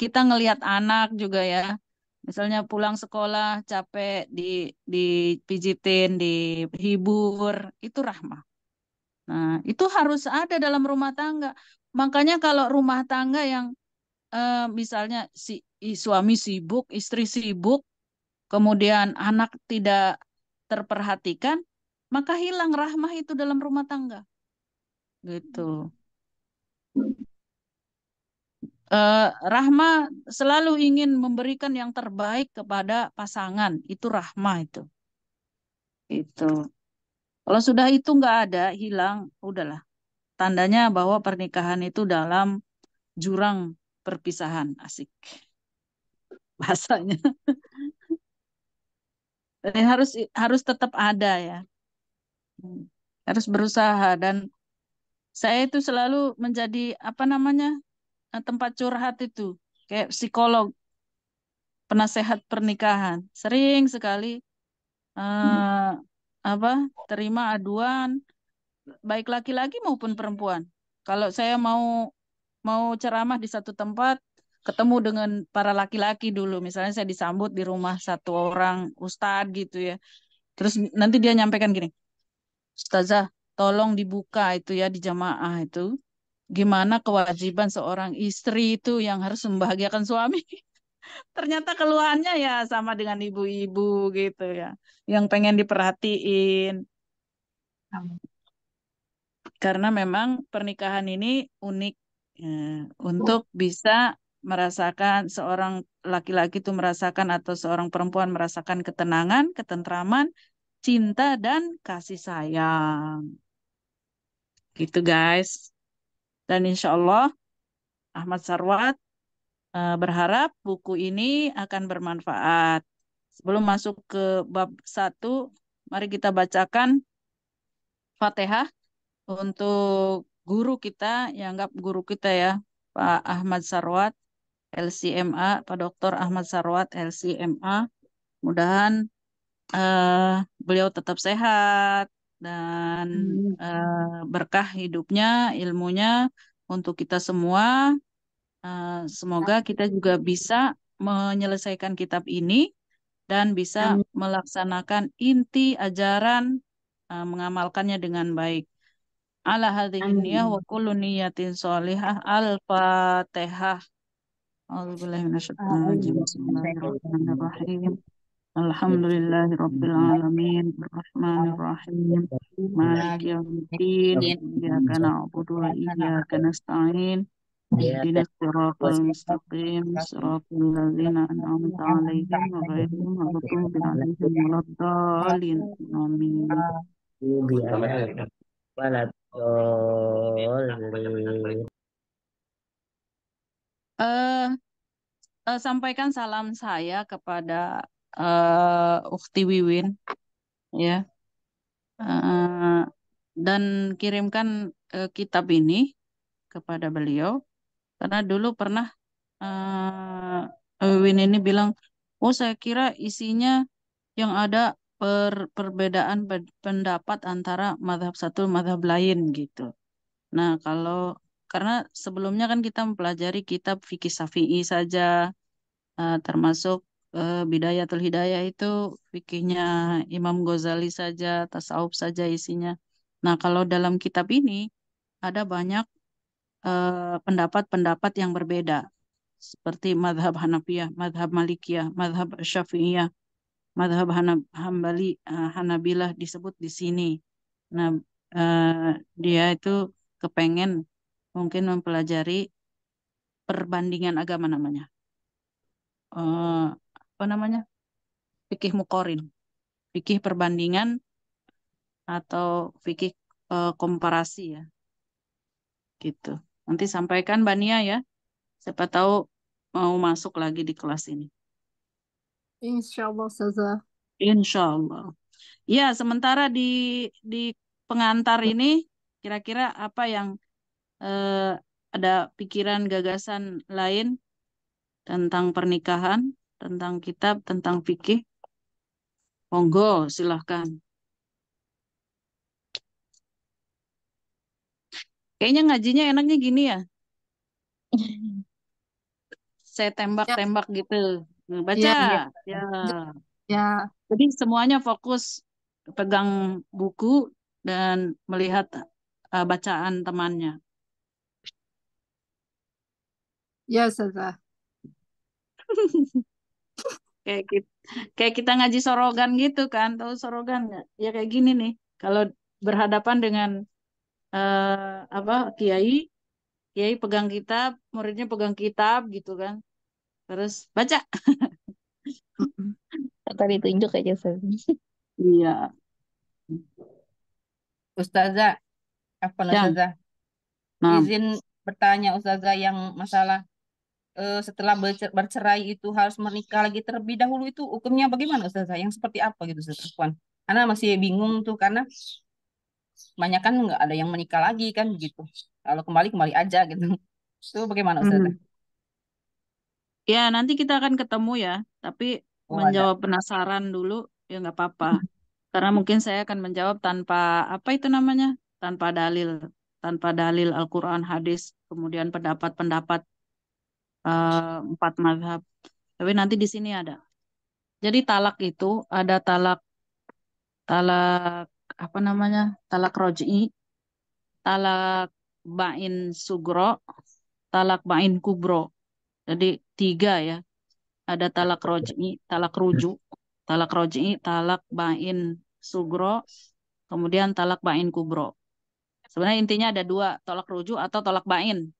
kita ngelihat anak juga ya misalnya pulang sekolah capek di dipijitin dihibur itu rahmah nah itu harus ada dalam rumah tangga makanya kalau rumah tangga yang eh, misalnya si suami sibuk istri sibuk kemudian anak tidak terperhatikan maka hilang rahmah itu dalam rumah tangga Gitu. Uh, Rahma selalu ingin memberikan yang terbaik kepada pasangan. Itu Rahma itu. Itu. Kalau sudah itu nggak ada, hilang, udahlah. Tandanya bahwa pernikahan itu dalam jurang perpisahan. Asik. Bahasanya. harus harus tetap ada ya hmm. harus berusaha dan saya itu selalu menjadi apa namanya eh, tempat curhat itu kayak psikolog penasehat pernikahan sering sekali uh, hmm. apa terima aduan baik laki-laki maupun perempuan kalau saya mau mau ceramah di satu tempat ketemu dengan para laki-laki dulu misalnya saya disambut di rumah satu orang ustadz gitu ya terus nanti dia nyampaikan gini ustazah tolong dibuka itu ya di jamaah itu gimana kewajiban seorang istri itu yang harus membahagiakan suami ternyata keluhannya ya sama dengan ibu-ibu gitu ya yang pengen diperhatiin karena memang pernikahan ini unik ya, untuk bisa merasakan seorang laki-laki itu merasakan atau seorang perempuan merasakan ketenangan, ketentraman, cinta dan kasih sayang. Gitu guys. Dan insya Allah Ahmad Sarwat uh, berharap buku ini akan bermanfaat. Sebelum masuk ke bab satu mari kita bacakan Fatihah untuk guru kita, yang anggap guru kita ya, Pak Ahmad Sarwat, LCMA, Pak Dr. Ahmad Sarwat, LCMA. Mudahan uh, eh, beliau tetap sehat, dan hmm. uh, berkah hidupnya, ilmunya untuk kita semua. Uh, semoga kita juga bisa menyelesaikan kitab ini dan bisa Amin. melaksanakan inti ajaran uh, mengamalkannya dengan baik. Ala hadhihi niyyah wa kullu niyatin sholihah. Al-Fatihah. A'udzu billahi Bismillahirrahmanirrahim. Alhamdulillahi Rabbil Alamin Ar-Rahmanir-Rahim Maliki Yawmiddin Iyyaka na'budu wa iyyaka nasta'in Ihdinas siratal mustaqim siratal ladzina an'amta 'alaihim ghairil maghdubi 'alaihim waladdallin Amin Uh, uh, sampaikan salam saya kepada uh, Ukti Wiwin ya uh, dan kirimkan uh, kitab ini kepada beliau karena dulu pernah uh, Wiwin ini bilang oh saya kira isinya yang ada per perbedaan pendapat antara madhab satu madhab lain gitu nah kalau karena sebelumnya kan kita mempelajari kitab fikih safi'i saja termasuk uh, eh, Bidayatul Hidayah itu pikirnya Imam Ghazali saja, tasawuf saja isinya. Nah, kalau dalam kitab ini ada banyak eh, pendapat-pendapat uh, yang berbeda seperti madhab Hanafiyah, madhab Malikiyah, madhab Syafi'iyah, madhab Hanab, uh, Hanabilah disebut di sini. Nah, uh, dia itu kepengen mungkin mempelajari perbandingan agama namanya. Uh, apa namanya fikih mukorin fikih perbandingan atau fikih uh, komparasi ya gitu nanti sampaikan Bania ya siapa tahu mau masuk lagi di kelas ini Insya Allah Saza Insya Allah ya sementara di di pengantar ini kira-kira apa yang eh, ada pikiran gagasan lain tentang pernikahan tentang kitab, tentang fikih, monggo silahkan. Kayaknya ngajinya enaknya gini ya. Saya tembak-tembak gitu. Nah, baca. Iya, iya. Ya, ya. Jadi semuanya fokus pegang buku dan melihat uh, bacaan temannya. Ya, saza kayak kita, kayak kita ngaji sorogan gitu kan tahu sorogan nggak ya kayak gini nih kalau berhadapan dengan uh, apa kiai kiai pegang kitab muridnya pegang kitab gitu kan terus baca tadi ditunjuk aja iya Ustazah apa ya. Ustazah nah. izin bertanya Ustazah yang masalah uh, setelah bercerai itu harus menikah lagi terlebih dahulu itu hukumnya bagaimana Ustazah? Yang seperti apa gitu Ustazah Puan? Ana masih bingung tuh karena banyak kan nggak ada yang menikah lagi kan begitu. Kalau kembali kembali aja gitu. Itu bagaimana Ustazah? Hmm. Ya, nanti kita akan ketemu ya. Tapi oh, menjawab ada. penasaran dulu ya nggak apa-apa. Karena mungkin saya akan menjawab tanpa apa itu namanya? Tanpa dalil, tanpa dalil Al-Qur'an, hadis, kemudian pendapat-pendapat Eh, empat madhab. Tapi nanti di sini ada. Jadi talak itu ada talak talak apa namanya? Talak roji talak bain sugro, talak bain kubro. Jadi tiga ya. Ada talak roji talak rujuk, talak roji talak bain sugro, kemudian talak bain kubro. Sebenarnya intinya ada dua, tolak rujuk atau tolak bain.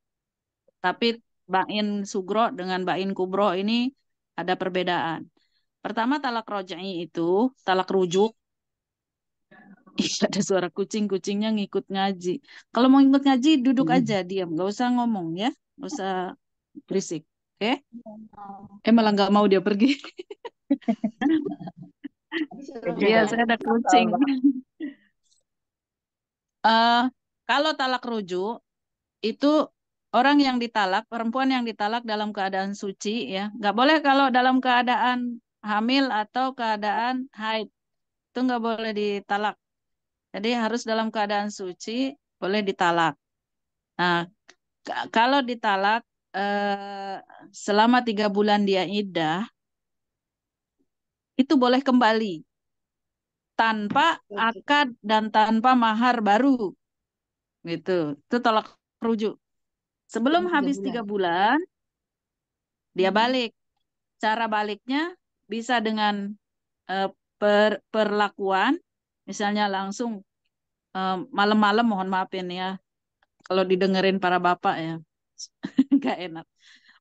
Tapi Bain Sugro dengan Bain Kubro ini ada perbedaan. Pertama talak rojai itu talak rujuk. Ih, iya, ada suara kucing, kucingnya ngikut ngaji. Kalau mau ngikut ngaji duduk hmm. aja diam, Gak usah ngomong ya, gak usah berisik. Oke? Okay? Iya. Eh malah nggak mau dia pergi. Iya, iya, saya ada kucing. uh, kalau talak rujuk itu orang yang ditalak, perempuan yang ditalak dalam keadaan suci ya. Nggak boleh kalau dalam keadaan hamil atau keadaan haid. Itu nggak boleh ditalak. Jadi harus dalam keadaan suci boleh ditalak. Nah, kalau ditalak eh, selama tiga bulan dia idah, itu boleh kembali tanpa akad dan tanpa mahar baru gitu. Itu tolak rujuk. Sebelum tiga habis tiga bulan, bulan dia hmm. balik. Cara baliknya bisa dengan uh, per, perlakuan, misalnya langsung eh, malam-malam uh, mohon maafin ya, ya, kalau didengerin para bapak ya, nggak enak.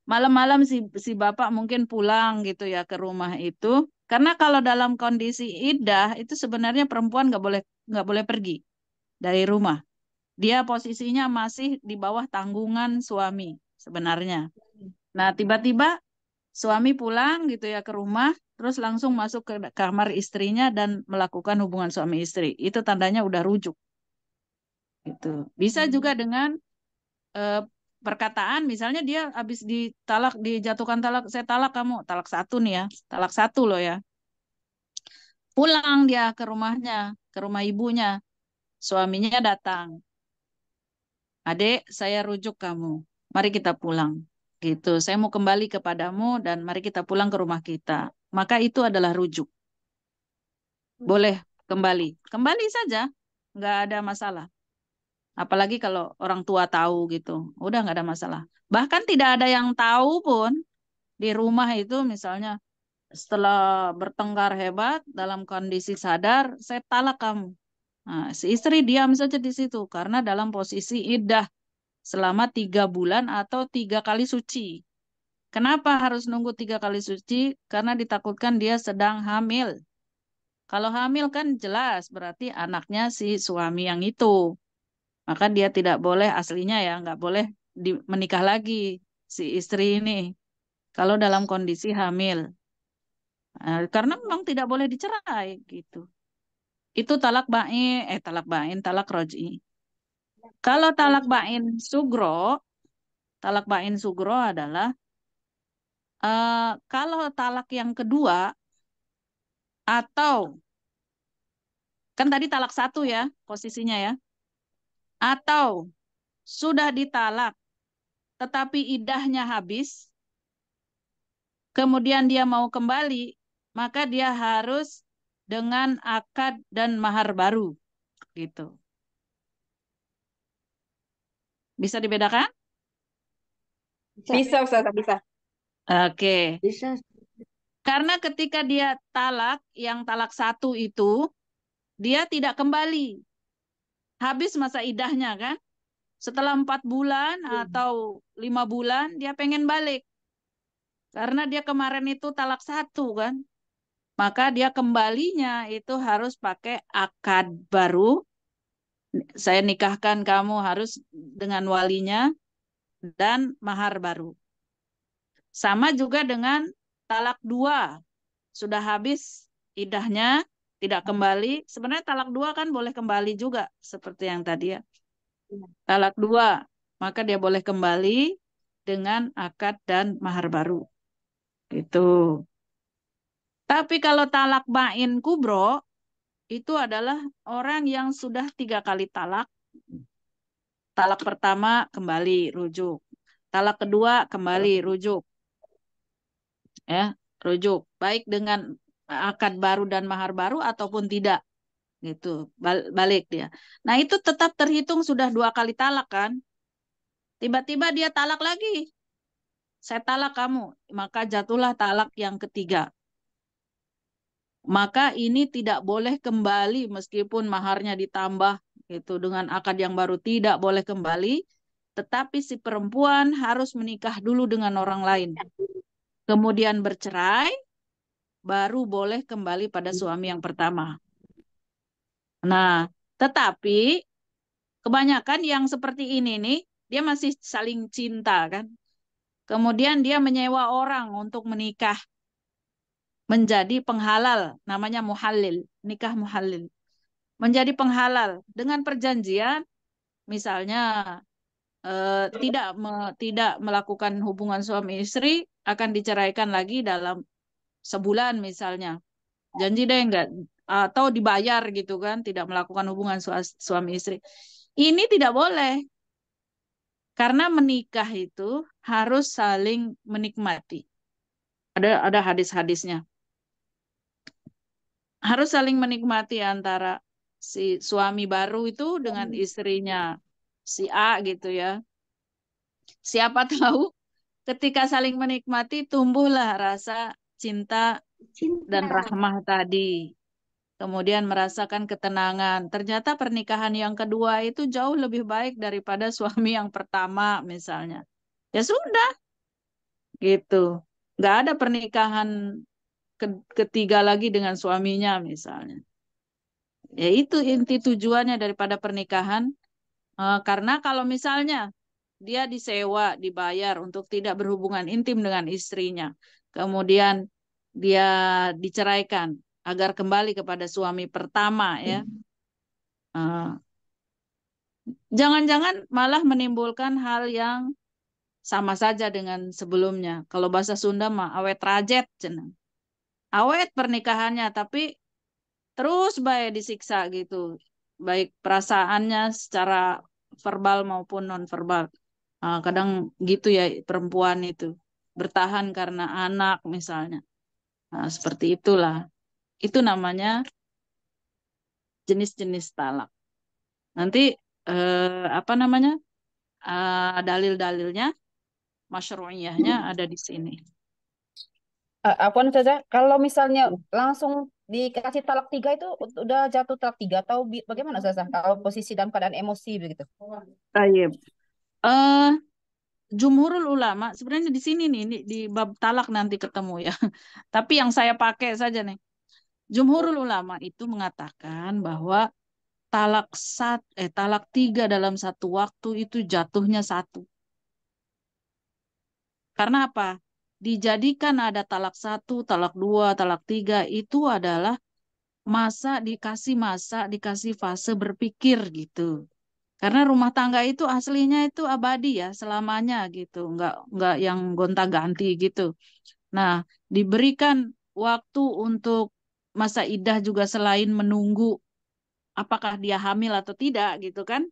Malam-malam si si bapak mungkin pulang gitu ya ke rumah itu, karena kalau dalam kondisi idah itu sebenarnya perempuan nggak boleh nggak boleh pergi dari rumah dia posisinya masih di bawah tanggungan suami sebenarnya. Nah, tiba-tiba suami pulang gitu ya ke rumah, terus langsung masuk ke kamar istrinya dan melakukan hubungan suami istri. Itu tandanya udah rujuk. Gitu. Bisa hmm. juga dengan eh, perkataan misalnya dia habis ditalak dijatuhkan talak saya talak kamu talak satu nih ya talak satu loh ya pulang dia ke rumahnya ke rumah ibunya suaminya datang Adik, saya rujuk kamu. Mari kita pulang. Gitu. Saya mau kembali kepadamu dan mari kita pulang ke rumah kita. Maka itu adalah rujuk. Boleh kembali. Kembali saja. Nggak ada masalah. Apalagi kalau orang tua tahu gitu. Udah nggak ada masalah. Bahkan tidak ada yang tahu pun di rumah itu misalnya setelah bertengkar hebat dalam kondisi sadar, saya talak kamu. Nah, si istri diam saja di situ karena dalam posisi idah selama tiga bulan atau tiga kali suci. Kenapa harus nunggu tiga kali suci? Karena ditakutkan dia sedang hamil. Kalau hamil kan jelas berarti anaknya si suami yang itu. Maka dia tidak boleh aslinya ya, nggak boleh di, menikah lagi si istri ini. Kalau dalam kondisi hamil. Nah, karena memang tidak boleh dicerai gitu itu talak bain eh talak bain talak roji. Kalau talak bain sugro, talak bain sugro adalah uh, kalau talak yang kedua atau kan tadi talak satu ya posisinya ya atau sudah ditalak tetapi idahnya habis kemudian dia mau kembali maka dia harus dengan akad dan mahar baru gitu. Bisa dibedakan? Bisa, bisa, bisa. Oke. Okay. Bisa. Karena ketika dia talak, yang talak satu itu, dia tidak kembali. Habis masa idahnya kan? Setelah empat bulan iya. atau lima bulan, dia pengen balik. Karena dia kemarin itu talak satu kan? maka dia kembalinya itu harus pakai akad baru. Saya nikahkan kamu harus dengan walinya dan mahar baru. Sama juga dengan talak dua. Sudah habis idahnya, tidak kembali. Sebenarnya talak dua kan boleh kembali juga seperti yang tadi ya. Talak dua, maka dia boleh kembali dengan akad dan mahar baru. Itu. Tapi kalau talak bain kubro, itu adalah orang yang sudah tiga kali talak. Talak pertama kembali rujuk. Talak kedua kembali ya. rujuk. Ya, rujuk. Baik dengan akad baru dan mahar baru ataupun tidak gitu balik dia. Nah itu tetap terhitung sudah dua kali talak kan? Tiba-tiba dia talak lagi. Saya talak kamu, maka jatuhlah talak yang ketiga maka ini tidak boleh kembali meskipun maharnya ditambah gitu dengan akad yang baru tidak boleh kembali tetapi si perempuan harus menikah dulu dengan orang lain kemudian bercerai baru boleh kembali pada suami yang pertama nah tetapi kebanyakan yang seperti ini nih dia masih saling cinta kan kemudian dia menyewa orang untuk menikah menjadi penghalal, namanya muhalil, nikah muhalil. Menjadi penghalal dengan perjanjian misalnya eh, tidak me, tidak melakukan hubungan suami istri akan diceraikan lagi dalam sebulan misalnya. Janji deh enggak atau dibayar gitu kan, tidak melakukan hubungan suami istri. Ini tidak boleh. Karena menikah itu harus saling menikmati. Ada ada hadis-hadisnya harus saling menikmati antara si suami baru itu dengan istrinya si A gitu ya. Siapa tahu ketika saling menikmati tumbuhlah rasa cinta, cinta. dan rahmah tadi. Kemudian merasakan ketenangan. Ternyata pernikahan yang kedua itu jauh lebih baik daripada suami yang pertama misalnya. Ya sudah. Gitu. nggak ada pernikahan ketiga lagi dengan suaminya misalnya. Ya itu inti tujuannya daripada pernikahan. Eh, karena kalau misalnya dia disewa, dibayar untuk tidak berhubungan intim dengan istrinya, kemudian dia diceraikan agar kembali kepada suami pertama ya. jangan eh, jangan-jangan malah menimbulkan hal yang sama saja dengan sebelumnya. Kalau bahasa Sunda mah awet rajet Jenang awet pernikahannya tapi terus baik disiksa gitu baik perasaannya secara verbal maupun non verbal uh, ah, kadang gitu ya perempuan itu bertahan karena anak misalnya nah, seperti itulah itu namanya jenis-jenis talak nanti eh, apa namanya eh, dalil-dalilnya masyru'iyahnya ada di sini aku eh, eh, Afwan saja, kalau misalnya hmm. langsung dikasih talak tiga itu udah jatuh talak tiga atau bagaimana Ustazah kalau posisi dalam keadaan emosi begitu? Tayyib. Uh, eh, jumhurul ulama sebenarnya di sini nih di, di bab talak nanti ketemu ya. Tapi yang saya pakai saja nih. Jumhurul ulama itu mengatakan bahwa talak sat eh talak tiga dalam satu waktu itu jatuhnya satu. Karena apa? dijadikan ada talak satu, talak dua, talak tiga itu adalah masa dikasih masa dikasih fase berpikir gitu. Karena rumah tangga itu aslinya itu abadi ya selamanya gitu, nggak nggak yang gonta-ganti gitu. Nah diberikan waktu untuk masa idah juga selain menunggu apakah dia hamil atau tidak gitu kan.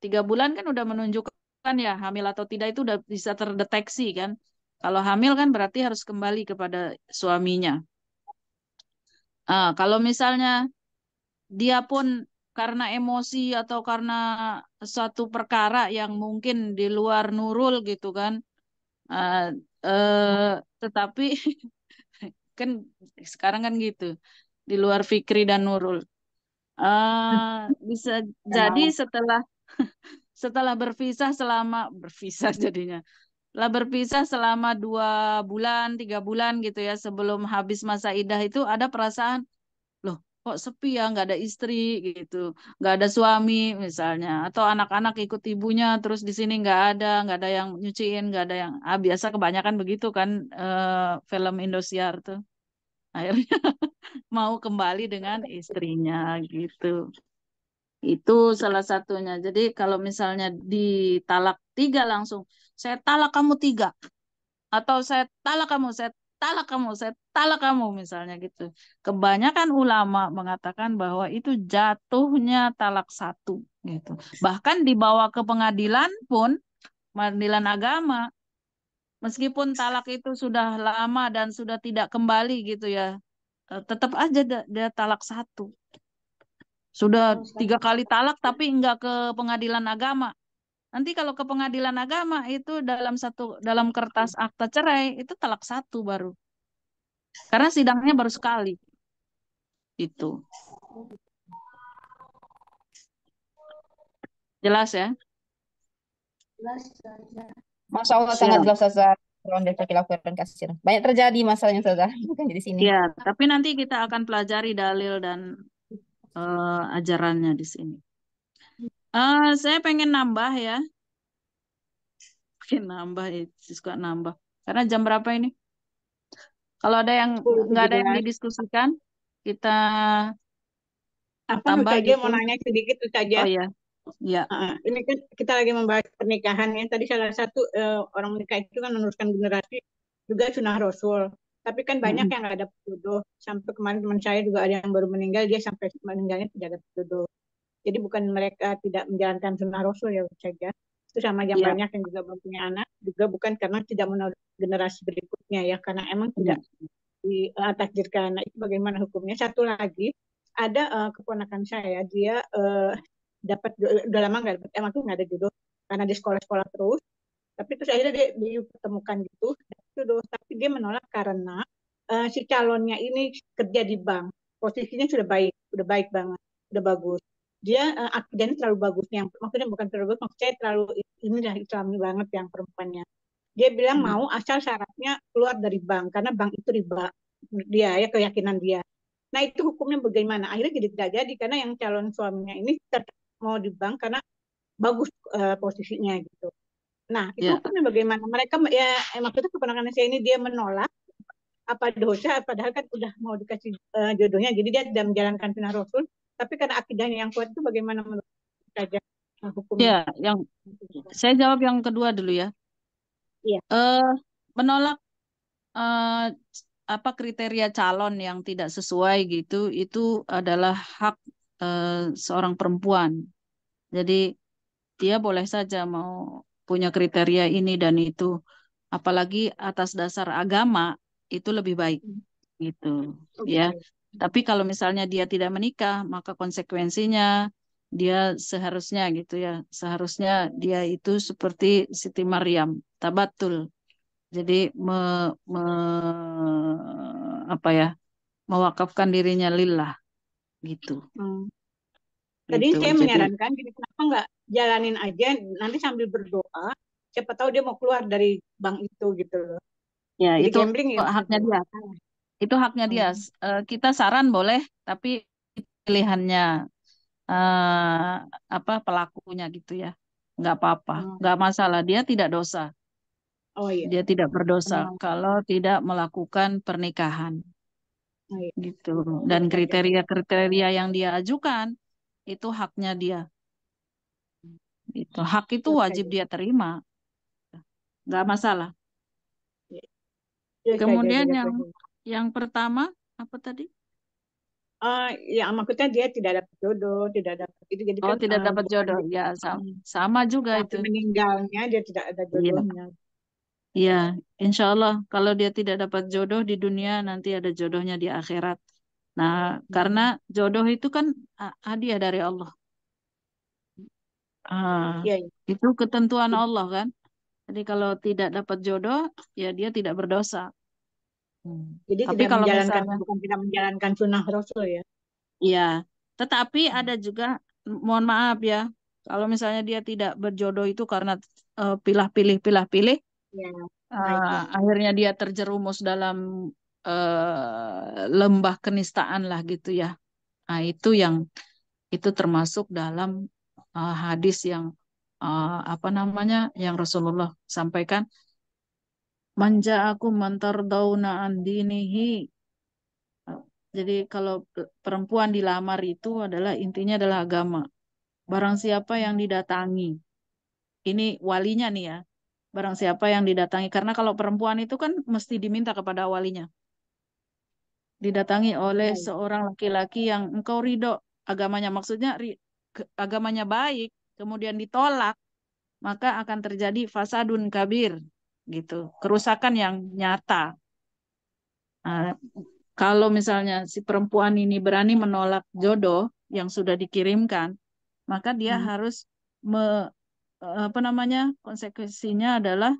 Tiga bulan kan udah menunjukkan ya hamil atau tidak itu udah bisa terdeteksi kan kalau hamil kan berarti harus kembali kepada suaminya. Nah, kalau misalnya dia pun karena emosi atau karena suatu perkara yang mungkin di luar nurul gitu kan, uh, uh, tetapi kan sekarang kan gitu di luar Fikri dan Nurul. Uh, bisa jadi setelah setelah berpisah selama berpisah jadinya lah berpisah selama dua bulan, tiga bulan gitu ya sebelum habis masa idah itu ada perasaan loh kok sepi ya nggak ada istri gitu, nggak ada suami misalnya atau anak-anak ikut ibunya terus di sini nggak ada, nggak ada yang nyuciin, nggak ada yang ah, biasa kebanyakan begitu kan eh, film Indosiar tuh akhirnya mau kembali dengan istrinya gitu. Itu salah satunya. Jadi kalau misalnya di talak tiga langsung saya talak kamu tiga atau saya talak kamu saya talak kamu saya talak kamu misalnya gitu kebanyakan ulama mengatakan bahwa itu jatuhnya talak satu gitu bahkan dibawa ke pengadilan pun pengadilan agama meskipun talak itu sudah lama dan sudah tidak kembali gitu ya eh, tetap aja dia, dia talak satu sudah tiga kali talak tapi nggak ke pengadilan agama Nanti kalau ke pengadilan agama itu dalam satu dalam kertas akta cerai itu telak satu baru. Karena sidangnya baru sekali. Itu. Jelas ya? Jelas saja. Masya Allah sangat jelas Ustazah. Kan Banyak terjadi masalahnya Ustazah, bukan di sini. Ya, tapi nanti kita akan pelajari dalil dan uh, ajarannya di sini. Uh, saya pengen nambah ya. Pengen nambah, ya. suka nambah. Karena jam berapa ini? Kalau ada yang nggak ada yang didiskusikan, kita apa tambah Kak gitu. mau nanya sedikit itu saja. Oh ya. Ya. Uh, ini kan kita lagi membahas pernikahan ya. Tadi salah satu uh, orang menikah itu kan meneruskan generasi juga sunnah rasul. Tapi kan banyak hmm. yang nggak ada jodoh. Sampai kemarin teman saya juga ada yang baru meninggal, dia sampai meninggalnya tidak ada jodoh. Jadi bukan mereka tidak menjalankan sunnah Rasul ya saja. Ya. Itu sama yang yeah. banyak yang juga mempunyai anak juga bukan karena tidak menolak generasi berikutnya ya karena emang iya. tidak ditakdirkan. Nah, itu bagaimana hukumnya? Satu lagi ada uh, keponakan saya dia uh, dapat udah lama nggak dapat emang tuh nggak ada judul. karena di sekolah-sekolah terus tapi terus akhirnya dia ditemukan gitu Judul. tapi dia menolak karena uh, si calonnya ini kerja di bank posisinya sudah baik sudah baik banget sudah bagus dia uh, eh, akidahnya terlalu bagus yang maksudnya bukan terlalu bagus maksudnya terlalu ini dah islami banget yang perempuannya dia bilang hmm. mau asal syaratnya keluar dari bank karena bank itu riba dia ya keyakinan dia nah itu hukumnya bagaimana akhirnya jadi tidak jadi karena yang calon suaminya ini tetap mau di bank karena bagus uh, posisinya gitu nah itu yeah. hukumnya bagaimana mereka ya eh, maksudnya keponakan saya ini dia menolak apa dosa padahal kan udah mau dikasih uh, jodohnya jadi dia tidak menjalankan sunnah rasul tapi karena akidahnya yang kuat itu bagaimana menurut saja nah, hukumnya? Ya, yang saya jawab yang kedua dulu ya. Iya. Uh, menolak uh, apa kriteria calon yang tidak sesuai gitu itu adalah hak uh, seorang perempuan. Jadi dia boleh saja mau punya kriteria ini dan itu, apalagi atas dasar agama itu lebih baik hmm. gitu okay. Oh, ya gitu. Tapi kalau misalnya dia tidak menikah, maka konsekuensinya dia seharusnya gitu ya, seharusnya dia itu seperti Siti Maryam, tabatul. Jadi me, me, apa ya? mewakafkan dirinya lillah gitu. Hmm. Tadi gitu, saya jadi... menyarankan jadi kenapa nggak jalanin aja nanti sambil berdoa siapa tahu dia mau keluar dari bank itu gitu loh. Ya, jadi itu gambling, ya. haknya dia. Itu haknya dia. Uh, kita saran boleh, tapi pilihannya uh, apa pelakunya gitu ya. Nggak apa-apa, hmm. nggak masalah. Dia tidak dosa. Oh iya. Dia tidak berdosa hmm. kalau tidak melakukan pernikahan. Oh, iya. Gitu. Oh, iya, Dan iya, iya. kriteria-kriteria yang dia ajukan itu haknya dia. Itu hak itu wajib dia terima. Nggak masalah. Kemudian yang yang pertama apa tadi? Uh, ya maksudnya dia tidak dapat jodoh, tidak dapat itu jadi oh kan, tidak uh, dapat jodoh, ya sama, sama juga itu. Meninggalnya dia tidak ada iya. jodohnya. Ya. ya, insya Allah kalau dia tidak dapat jodoh di dunia nanti ada jodohnya di akhirat. Nah, karena hmm. jodoh itu kan hadiah dari Allah. Ah, ya, ya. Itu ketentuan Allah kan. Jadi kalau tidak dapat jodoh, ya dia tidak berdosa. Hmm. Jadi Tapi tidak kalau menjalankan misalnya, bukan tidak menjalankan sunnah Rasul ya. Iya, tetapi ada juga mohon maaf ya, kalau misalnya dia tidak berjodoh itu karena uh, pilah-pilih pilah-pilih, ya, uh, akhirnya dia terjerumus dalam uh, lembah kenistaan lah gitu ya. Nah, itu yang itu termasuk dalam uh, hadis yang uh, apa namanya yang Rasulullah sampaikan manja aku mantar dauna andinihi. Jadi kalau perempuan dilamar itu adalah intinya adalah agama. Barang siapa yang didatangi. Ini walinya nih ya. Barang siapa yang didatangi. Karena kalau perempuan itu kan mesti diminta kepada walinya. Didatangi oleh iya. seorang laki-laki yang engkau ridho. Agamanya maksudnya ri, agamanya baik. Kemudian ditolak. Maka akan terjadi fasadun kabir gitu kerusakan yang nyata nah, kalau misalnya si perempuan ini berani menolak jodoh yang sudah dikirimkan maka dia hmm. harus me, apa namanya konsekuensinya adalah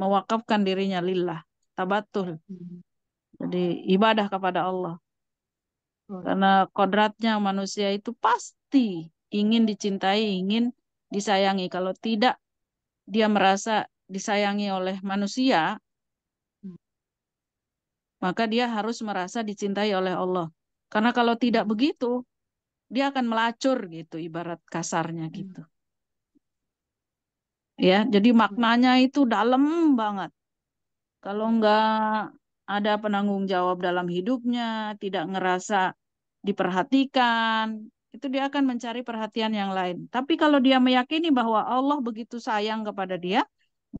mewakafkan dirinya lillah tabatul jadi ibadah kepada Allah karena kodratnya manusia itu pasti ingin dicintai ingin disayangi kalau tidak dia merasa disayangi oleh manusia, hmm. maka dia harus merasa dicintai oleh Allah. Karena kalau tidak begitu, dia akan melacur gitu, ibarat kasarnya hmm. gitu. Ya, jadi maknanya itu dalam banget. Kalau nggak ada penanggung jawab dalam hidupnya, tidak ngerasa diperhatikan, itu dia akan mencari perhatian yang lain. Tapi kalau dia meyakini bahwa Allah begitu sayang kepada dia,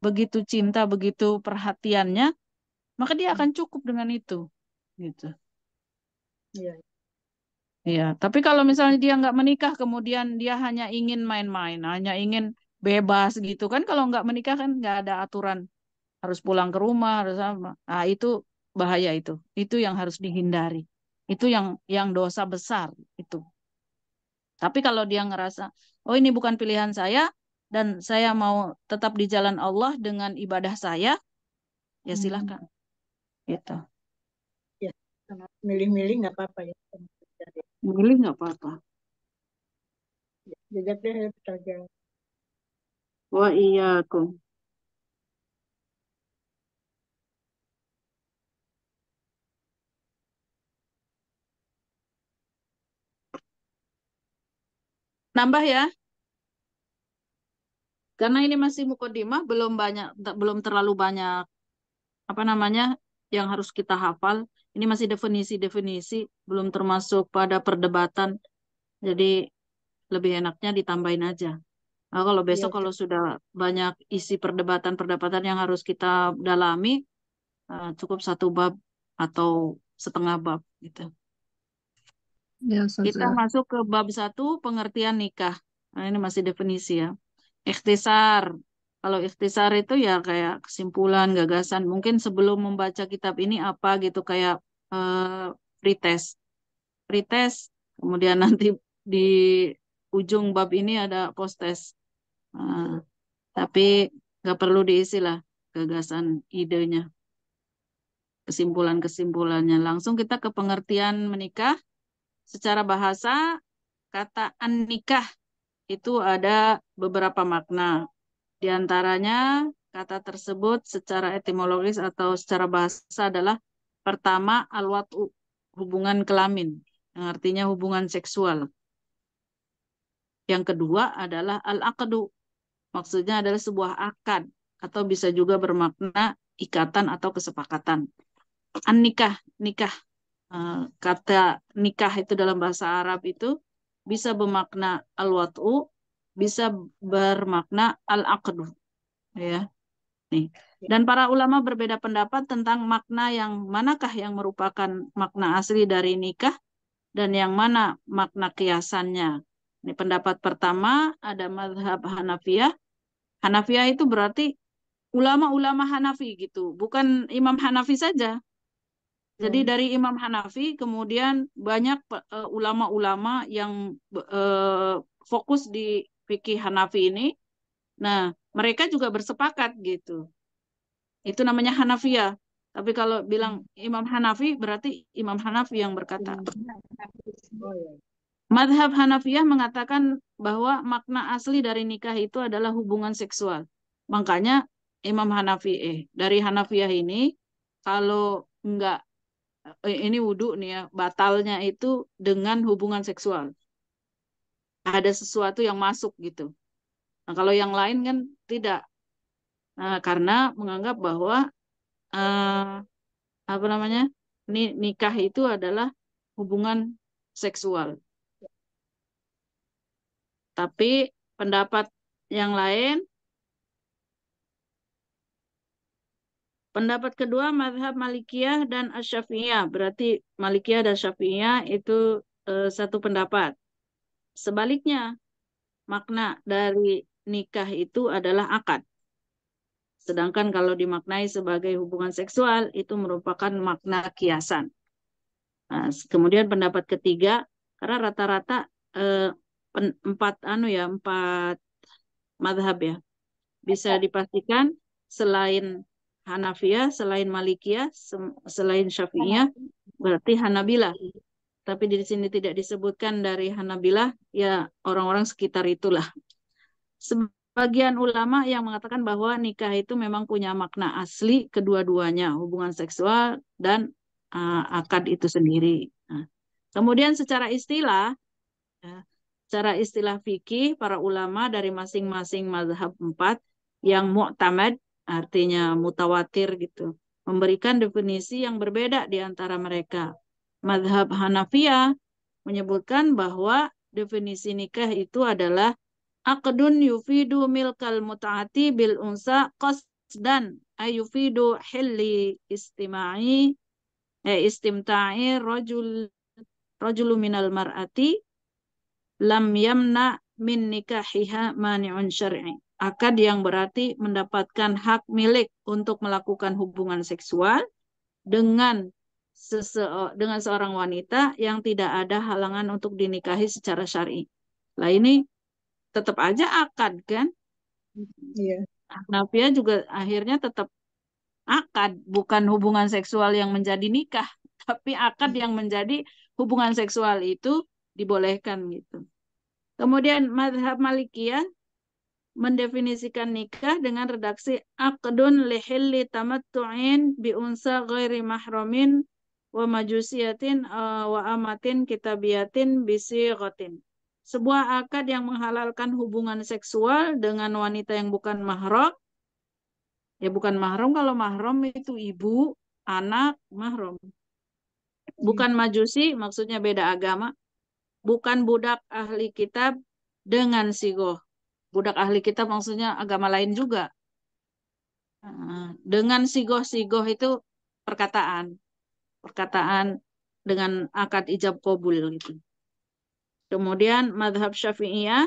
begitu cinta, begitu perhatiannya, maka dia akan cukup dengan itu, gitu. Iya. Iya, tapi kalau misalnya dia nggak menikah, kemudian dia hanya ingin main-main, hanya ingin bebas gitu kan, kalau nggak menikah kan nggak ada aturan harus pulang ke rumah, harus apa? Nah, itu bahaya itu, itu yang harus dihindari, itu yang yang dosa besar itu. Tapi kalau dia ngerasa, oh ini bukan pilihan saya, dan saya mau tetap di jalan Allah dengan ibadah saya, ya hmm. silahkan. Hmm. Itu. Ya, milih-milih nggak apa-apa ya. Milih nggak apa-apa. Ya, Jajak deh, saja. Ya, Wa aku Nambah ya. Karena ini masih mukodimah, belum banyak, belum terlalu banyak apa namanya yang harus kita hafal. Ini masih definisi-definisi, belum termasuk pada perdebatan. Jadi lebih enaknya ditambahin aja. Nah, kalau iya, besok ya. kalau sudah banyak isi perdebatan-perdebatan yang harus kita dalami, eh, cukup satu bab atau setengah bab gitu. Ya, kita ya. masuk ke bab satu pengertian nikah. Nah, ini masih definisi ya. Ikhtisar. Kalau ikhtisar itu ya kayak kesimpulan, gagasan. Mungkin sebelum membaca kitab ini apa gitu kayak uh, pretest. Pretest, kemudian nanti di ujung bab ini ada posttest. Uh, tapi nggak perlu diisi lah gagasan idenya. Kesimpulan-kesimpulannya. Langsung kita ke pengertian menikah. Secara bahasa, kata an nikah itu ada beberapa makna. Di antaranya kata tersebut secara etimologis atau secara bahasa adalah pertama alwatu hubungan kelamin yang artinya hubungan seksual. Yang kedua adalah al-aqdu. Maksudnya adalah sebuah akad atau bisa juga bermakna ikatan atau kesepakatan. An nikah, nikah. Eh, kata nikah itu dalam bahasa Arab itu bisa bermakna al-wat'u, bisa bermakna al-aqdu. Ya. Nih. Dan para ulama berbeda pendapat tentang makna yang manakah yang merupakan makna asli dari nikah dan yang mana makna kiasannya. Ini pendapat pertama ada madhab Hanafiyah. Hanafiyah itu berarti ulama-ulama Hanafi gitu, bukan Imam Hanafi saja, jadi hmm. dari Imam Hanafi kemudian banyak eh, ulama-ulama uh, yang uh, fokus di fikih Hanafi ini. Nah, mereka juga bersepakat gitu. Itu namanya Hanafiyah. Tapi kalau bilang Imam Hanafi berarti Imam Hanafi yang berkata. Oh, iya. Madhab Hanafiyah mengatakan bahwa makna asli dari nikah itu adalah hubungan seksual. Makanya Imam Hanafi eh dari Hanafiyah ini kalau enggak Eh, ini wudhu nih ya, batalnya itu dengan hubungan seksual. Ada sesuatu yang masuk gitu. Nah, kalau yang lain kan tidak. Nah, karena menganggap bahwa uh, apa namanya? Ni, nikah itu adalah hubungan seksual. Tapi pendapat yang lain Pendapat kedua mazhab Malikiyah dan asy Berarti Malikiyah dan Syafi'iyah itu e, satu pendapat. Sebaliknya, makna dari nikah itu adalah akad. Sedangkan kalau dimaknai sebagai hubungan seksual itu merupakan makna kiasan. Nah, kemudian pendapat ketiga karena rata-rata eh, empat anu ya empat madhab ya bisa dipastikan selain Hanafiyah, selain Malikiyah, selain Syafi'iyah, berarti Hanabilah. Tapi di sini tidak disebutkan dari Hanabilah, ya orang-orang sekitar itulah. Sebagian ulama yang mengatakan bahwa nikah itu memang punya makna asli kedua-duanya, hubungan seksual dan uh, akad itu sendiri. Nah, kemudian secara istilah, ya, secara istilah fikih para ulama dari masing-masing mazhab empat yang mu'tamad artinya mutawatir gitu. Memberikan definisi yang berbeda di antara mereka. Madhab Hanafiya menyebutkan bahwa definisi nikah itu adalah akdun yufidu milkal mutaati bil unsa qasdan ayufidu hilli istimai eh, istimta'i rajul rajulu minal mar'ati lam yamna min nikahiha mani'un syar'i akad yang berarti mendapatkan hak milik untuk melakukan hubungan seksual dengan sese eh, dengan seorang wanita yang tidak ada halangan untuk dinikahi secara syar'i. Lah ini tetap aja akad kan? Iya. Nafia juga akhirnya tetap akad, bukan hubungan seksual yang menjadi nikah, tapi akad yang menjadi hubungan seksual itu dibolehkan gitu. Kemudian madhab Malikiyah mendefinisikan nikah dengan redaksi akdun lihilli tamattu'in biunsa ghairi mahromin wa majusiyatin eh, wa amatin kitabiyatin rotin Sebuah akad yang menghalalkan hubungan seksual dengan wanita yang bukan mahram. Ya bukan mahrom kalau mahrom itu ibu, anak, mahrom Bukan iya. majusi, maksudnya beda agama. Bukan budak ahli kitab dengan sigoh budak ahli kita maksudnya agama lain juga. Dengan sigoh-sigoh itu perkataan. Perkataan dengan akad ijab kobul gitu. Kemudian madhab syafi'iyah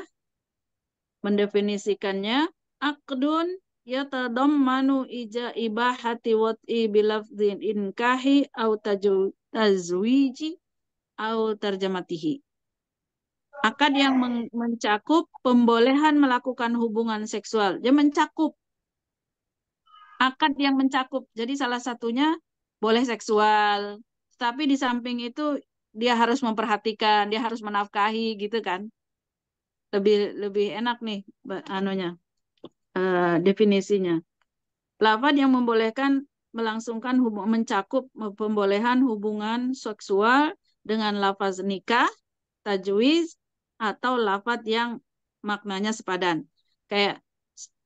mendefinisikannya akdun manu ija ibahati wat'i bilafzin inkahi au tajwiji au terjematihi akad yang mencakup pembolehan melakukan hubungan seksual. Dia mencakup akad yang mencakup. Jadi salah satunya boleh seksual, tapi di samping itu dia harus memperhatikan, dia harus menafkahi gitu kan. Lebih lebih enak nih anunya. Uh, definisinya. Lafaz yang membolehkan melangsungkan hubung, mencakup pembolehan hubungan seksual dengan lafaz nikah, tajwid atau lafat yang maknanya sepadan. Kayak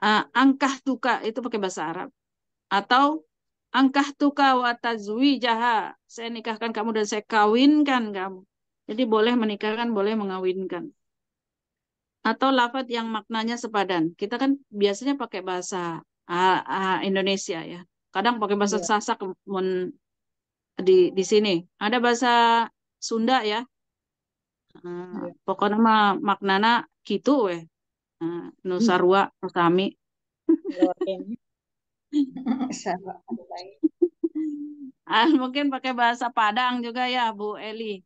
uh, angkah tuka itu pakai bahasa Arab. Atau angkah tuka wa tazwijaha. Saya nikahkan kamu dan saya kawinkan kamu. Jadi boleh menikahkan, boleh mengawinkan. Atau lafat yang maknanya sepadan. Kita kan biasanya pakai bahasa uh, uh, Indonesia ya. Kadang pakai bahasa yeah. Sasak di di sini. Ada bahasa Sunda ya. Iya. pokoknya mah maknana gitu weh. Uh, nusa rua, nusa ami. ah, mungkin pakai bahasa Padang juga ya Bu Eli.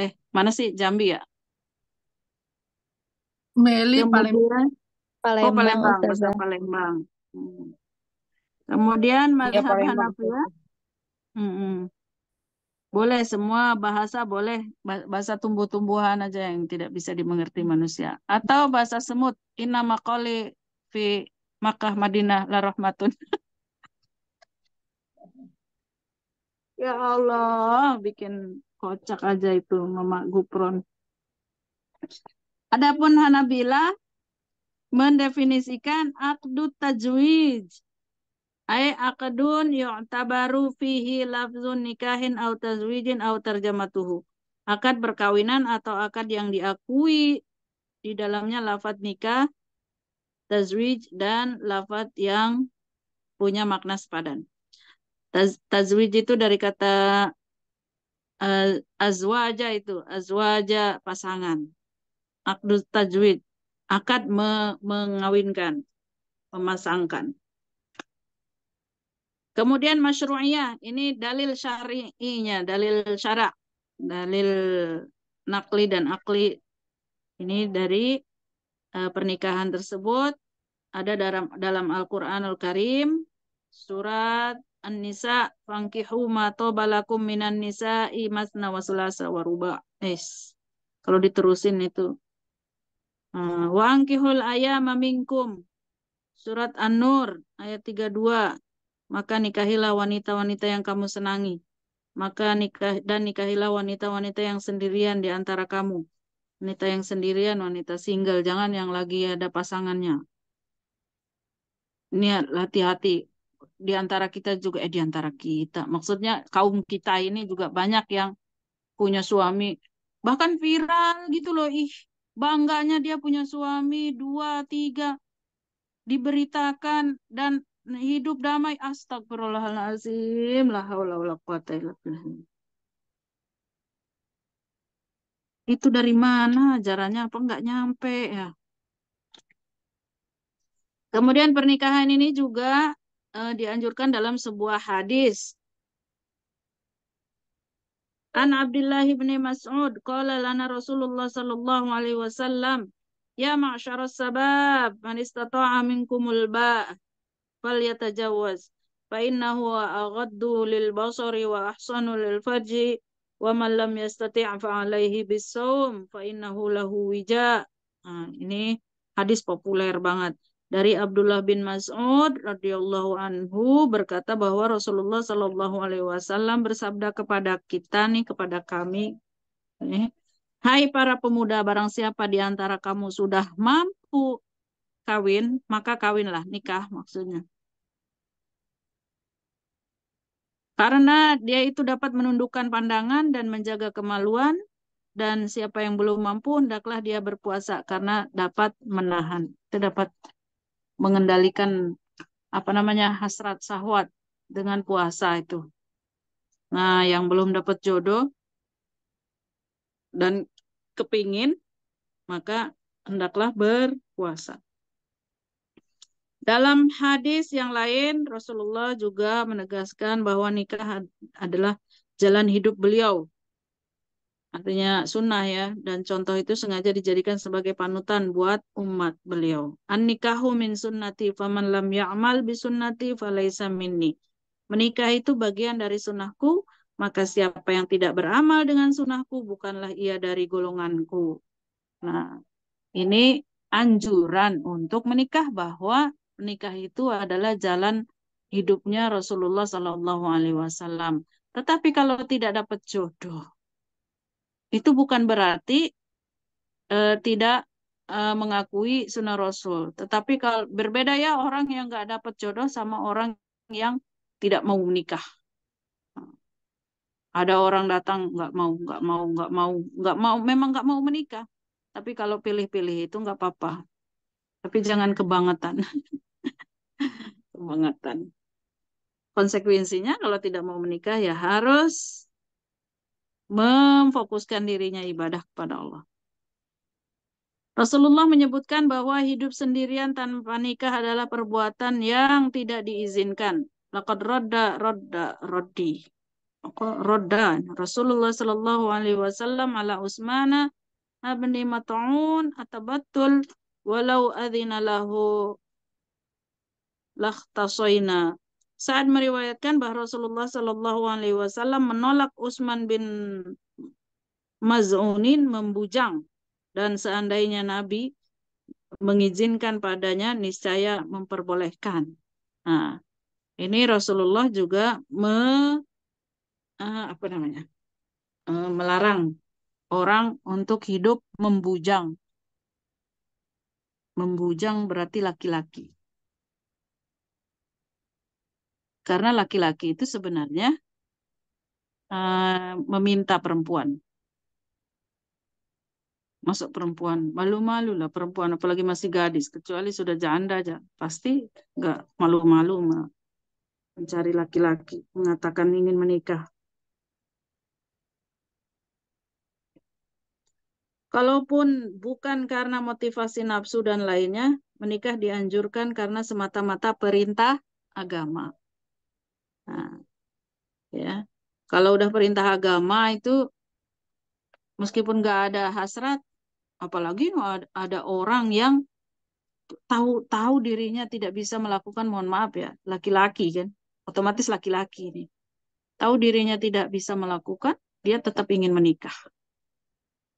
Eh, mana sih Jambi ya? Meli ya? Oh, Palembang. Palembang. Oh, Palembang, bahasa Palembang. Hmm. Kemudian mazhab ya, Hanafi ya. Hmm. hmm. Boleh semua bahasa boleh bahasa tumbuh-tumbuhan aja yang tidak bisa dimengerti manusia atau bahasa semut inna maqali fi Makkah Madinah la rahmatun. ya Allah, bikin kocak aja itu Mama Gupron. Adapun Hanabila mendefinisikan akdu tajwid ay akadun yu'tabaru fihi lafzun nikahin au tazwijin au tarjamatuhu. Akad perkawinan atau akad yang diakui di dalamnya lafat nikah, tazwij dan lafat yang punya makna sepadan. Taz, tazwij itu dari kata uh, azwaja itu, azwaja pasangan. Akdus tajwid, akad me mengawinkan, memasangkan. Kemudian masyru'iyah, ini dalil syariinya dalil syara, dalil nakli dan akli. Ini dari uh, pernikahan tersebut ada dalam dalam Al-Qur'anul Karim surat An-Nisa fankihu ma tabalakum minan nisa'i masna wa sulasa wa ruba. Kalau diterusin itu. E, wa ankihul ayama minkum. Surat An-Nur ayat 32 maka nikahilah wanita-wanita yang kamu senangi. Maka nikah dan nikahilah wanita-wanita yang sendirian di antara kamu. Wanita yang sendirian, wanita single, jangan yang lagi ada pasangannya. Niat hati-hati di antara kita juga eh di antara kita. Maksudnya kaum kita ini juga banyak yang punya suami bahkan viral gitu loh. Ih, bangganya dia punya suami dua tiga diberitakan dan hidup damai astagfirullahalazim la haula wala quwata illa billah itu dari mana jaranya apa nggak nyampe ya kemudian pernikahan ini juga uh, dianjurkan dalam sebuah hadis An Abdullah bin Mas'ud qala lana Rasulullah sallallahu alaihi wasallam ya ma'syaral sabab man istata'a minkumul ba' basari wa ahsanu lil farji wa man lam yastati' fa'alaihi bisawm fa innahu lahu wija. Nah, ini hadis populer banget. Dari Abdullah bin Mas'ud radhiyallahu anhu berkata bahwa Rasulullah shallallahu alaihi wasallam bersabda kepada kita nih kepada kami eh, Hai para pemuda barang siapa di antara kamu sudah mampu kawin, maka kawinlah, nikah maksudnya. Karena dia itu dapat menundukkan pandangan dan menjaga kemaluan, dan siapa yang belum mampu, hendaklah dia berpuasa karena dapat menahan. Itu dapat mengendalikan apa namanya hasrat sahwat dengan puasa itu. Nah, yang belum dapat jodoh dan kepingin, maka hendaklah berpuasa. Dalam hadis yang lain, Rasulullah juga menegaskan bahwa nikah adalah jalan hidup beliau. Artinya sunnah ya, dan contoh itu sengaja dijadikan sebagai panutan buat umat beliau. An-nikahu min sunnati, faman lam ya'mal bi sunnati falaysa minni. Menikah itu bagian dari sunnahku, maka siapa yang tidak beramal dengan sunnahku, bukanlah ia dari golonganku. Nah, ini anjuran untuk menikah bahwa nikah itu adalah jalan hidupnya Rasulullah Shallallahu Alaihi Wasallam. Tetapi kalau tidak dapat jodoh, itu bukan berarti eh, tidak eh, mengakui sunnah Rasul. Tetapi kalau berbeda ya orang yang nggak dapat jodoh sama orang yang tidak mau menikah. Ada orang datang nggak mau, nggak mau, nggak mau, nggak mau, memang nggak mau menikah. Tapi kalau pilih-pilih itu nggak apa-apa. Tapi jangan kebangetan. semangatan Konsekuensinya kalau tidak mau menikah ya harus memfokuskan dirinya ibadah kepada Allah. Rasulullah menyebutkan bahwa hidup sendirian tanpa nikah adalah perbuatan yang tidak diizinkan. Laqad roda roda rodi roda Rasulullah Shallallahu Alaihi Wasallam ala Utsmana abni Mat'un atabatul walau adzina lahu lahtasoina. Saat meriwayatkan bahwa Rasulullah Shallallahu Alaihi Wasallam menolak Utsman bin Maz'unin membujang dan seandainya Nabi mengizinkan padanya niscaya memperbolehkan. Nah, ini Rasulullah juga me, eh, apa namanya eh, melarang orang untuk hidup membujang. Membujang berarti laki-laki. Karena laki-laki itu sebenarnya uh, meminta perempuan. Masuk perempuan, malu-malu lah perempuan, apalagi masih gadis, kecuali sudah janda aja. Pasti nggak malu-malu mencari laki-laki, mengatakan ingin menikah. Kalaupun bukan karena motivasi nafsu dan lainnya, menikah dianjurkan karena semata-mata perintah agama. Nah, ya. Kalau udah perintah agama itu meskipun nggak ada hasrat, apalagi ada orang yang tahu-tahu dirinya tidak bisa melakukan, mohon maaf ya, laki-laki kan, otomatis laki-laki ini. Tahu dirinya tidak bisa melakukan, dia tetap ingin menikah.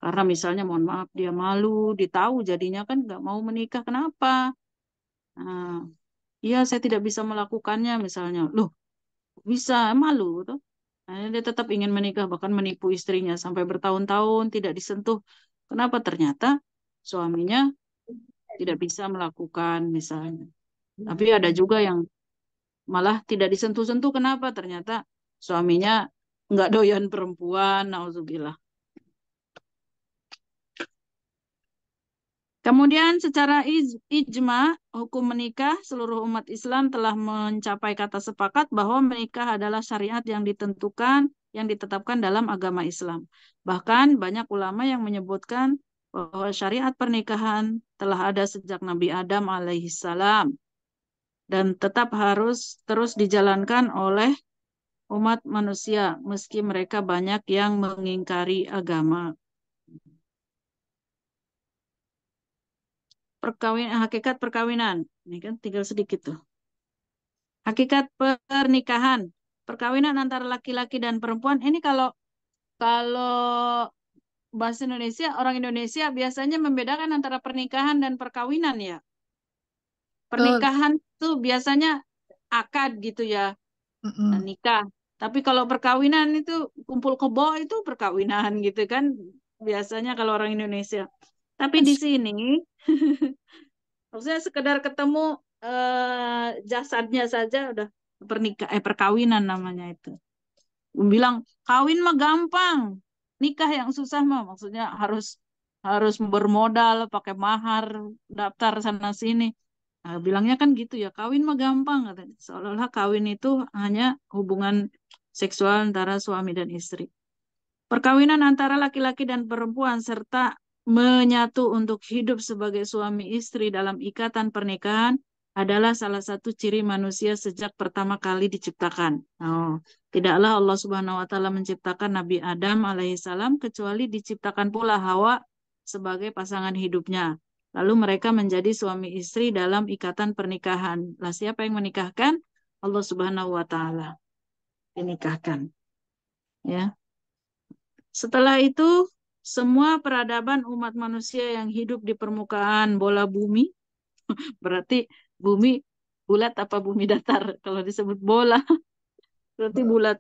Karena misalnya mohon maaf dia malu, ditahu jadinya kan nggak mau menikah. Kenapa? Nah, iya saya tidak bisa melakukannya misalnya. Loh, bisa malu tuh. Gitu. Nah, dia tetap ingin menikah bahkan menipu istrinya sampai bertahun-tahun tidak disentuh. Kenapa ternyata suaminya tidak bisa melakukan misalnya. Tapi ada juga yang malah tidak disentuh-sentuh kenapa ternyata suaminya nggak doyan perempuan, nauzubillah. Kemudian secara ijma, hukum menikah, seluruh umat Islam telah mencapai kata sepakat bahwa menikah adalah syariat yang ditentukan, yang ditetapkan dalam agama Islam. Bahkan banyak ulama yang menyebutkan bahwa syariat pernikahan telah ada sejak Nabi Adam alaihissalam dan tetap harus terus dijalankan oleh umat manusia meski mereka banyak yang mengingkari agama. perkawinan hakikat perkawinan ini kan tinggal sedikit tuh hakikat pernikahan perkawinan antara laki-laki dan perempuan ini kalau kalau bahasa Indonesia orang Indonesia biasanya membedakan antara pernikahan dan perkawinan ya pernikahan oh. tuh biasanya akad gitu ya mm -mm. nikah tapi kalau perkawinan itu kumpul kebo itu perkawinan gitu kan biasanya kalau orang Indonesia tapi di sini maksudnya sekedar ketemu eh, jasadnya saja udah pernikah eh perkawinan namanya itu bilang kawin mah gampang nikah yang susah mah maksudnya harus harus bermodal pakai mahar daftar sana sini nah, bilangnya kan gitu ya kawin mah gampang seolah-olah kawin itu hanya hubungan seksual antara suami dan istri perkawinan antara laki-laki dan perempuan serta menyatu untuk hidup sebagai suami istri dalam ikatan pernikahan adalah salah satu ciri manusia sejak pertama kali diciptakan. Oh, tidaklah Allah Subhanahu wa taala menciptakan Nabi Adam alaihissalam kecuali diciptakan pula Hawa sebagai pasangan hidupnya. Lalu mereka menjadi suami istri dalam ikatan pernikahan. Lah siapa yang menikahkan? Allah Subhanahu wa taala. Dinikahkan. Ya. Setelah itu semua peradaban umat manusia yang hidup di permukaan bola bumi, berarti bumi bulat apa bumi datar? Kalau disebut bola, berarti bulat.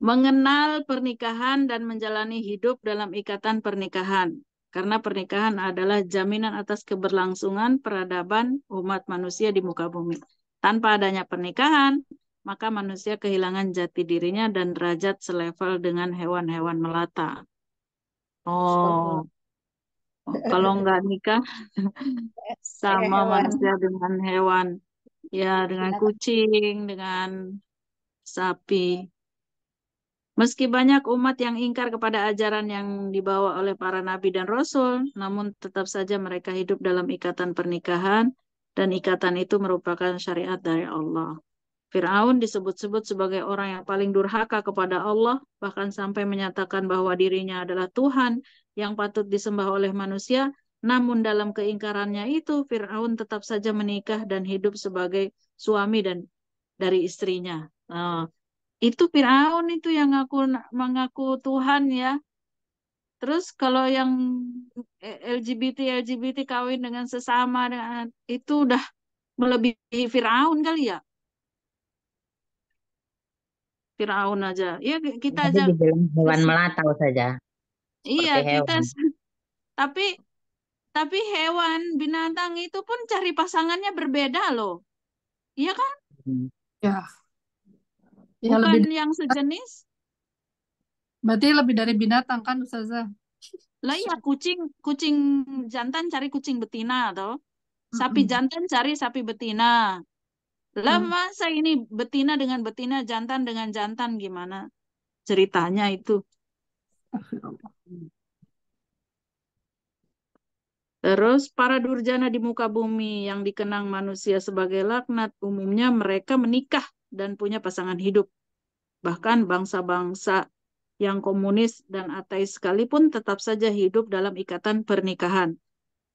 Mengenal pernikahan dan menjalani hidup dalam ikatan pernikahan. Karena pernikahan adalah jaminan atas keberlangsungan peradaban umat manusia di muka bumi. Tanpa adanya pernikahan, maka manusia kehilangan jati dirinya dan derajat selevel dengan hewan-hewan melata. Oh, oh kalau nggak nikah sama manusia dengan hewan, ya dengan iya. kucing, dengan sapi. Meski banyak umat yang ingkar kepada ajaran yang dibawa oleh para nabi dan rasul, namun tetap saja mereka hidup dalam ikatan pernikahan dan ikatan itu merupakan syariat dari Allah. Firaun disebut-sebut sebagai orang yang paling durhaka kepada Allah, bahkan sampai menyatakan bahwa dirinya adalah Tuhan yang patut disembah oleh manusia. Namun, dalam keingkarannya itu, Firaun tetap saja menikah dan hidup sebagai suami dan dari istrinya. Nah, itu Firaun itu yang ngaku mengaku Tuhan ya. Terus kalau yang LGBT LGBT kawin dengan sesama itu udah melebihi Firaun kali ya Firaun aja. Ya kita Tapi aja. hewan melatau saja. Ya? Iya, kita tapi tapi hewan binatang itu pun cari pasangannya berbeda loh. Iya kan? Hmm. Ya. ya Bukan lebih... yang sejenis. Berarti lebih dari binatang kan Ustazah? Lah iya kucing kucing jantan cari kucing betina atau Sapi jantan cari sapi betina. Lah hmm. masa ini betina dengan betina, jantan dengan jantan gimana ceritanya itu? Terus para durjana di muka bumi yang dikenang manusia sebagai laknat, umumnya mereka menikah dan punya pasangan hidup. Bahkan bangsa-bangsa yang komunis dan ateis sekalipun tetap saja hidup dalam ikatan pernikahan.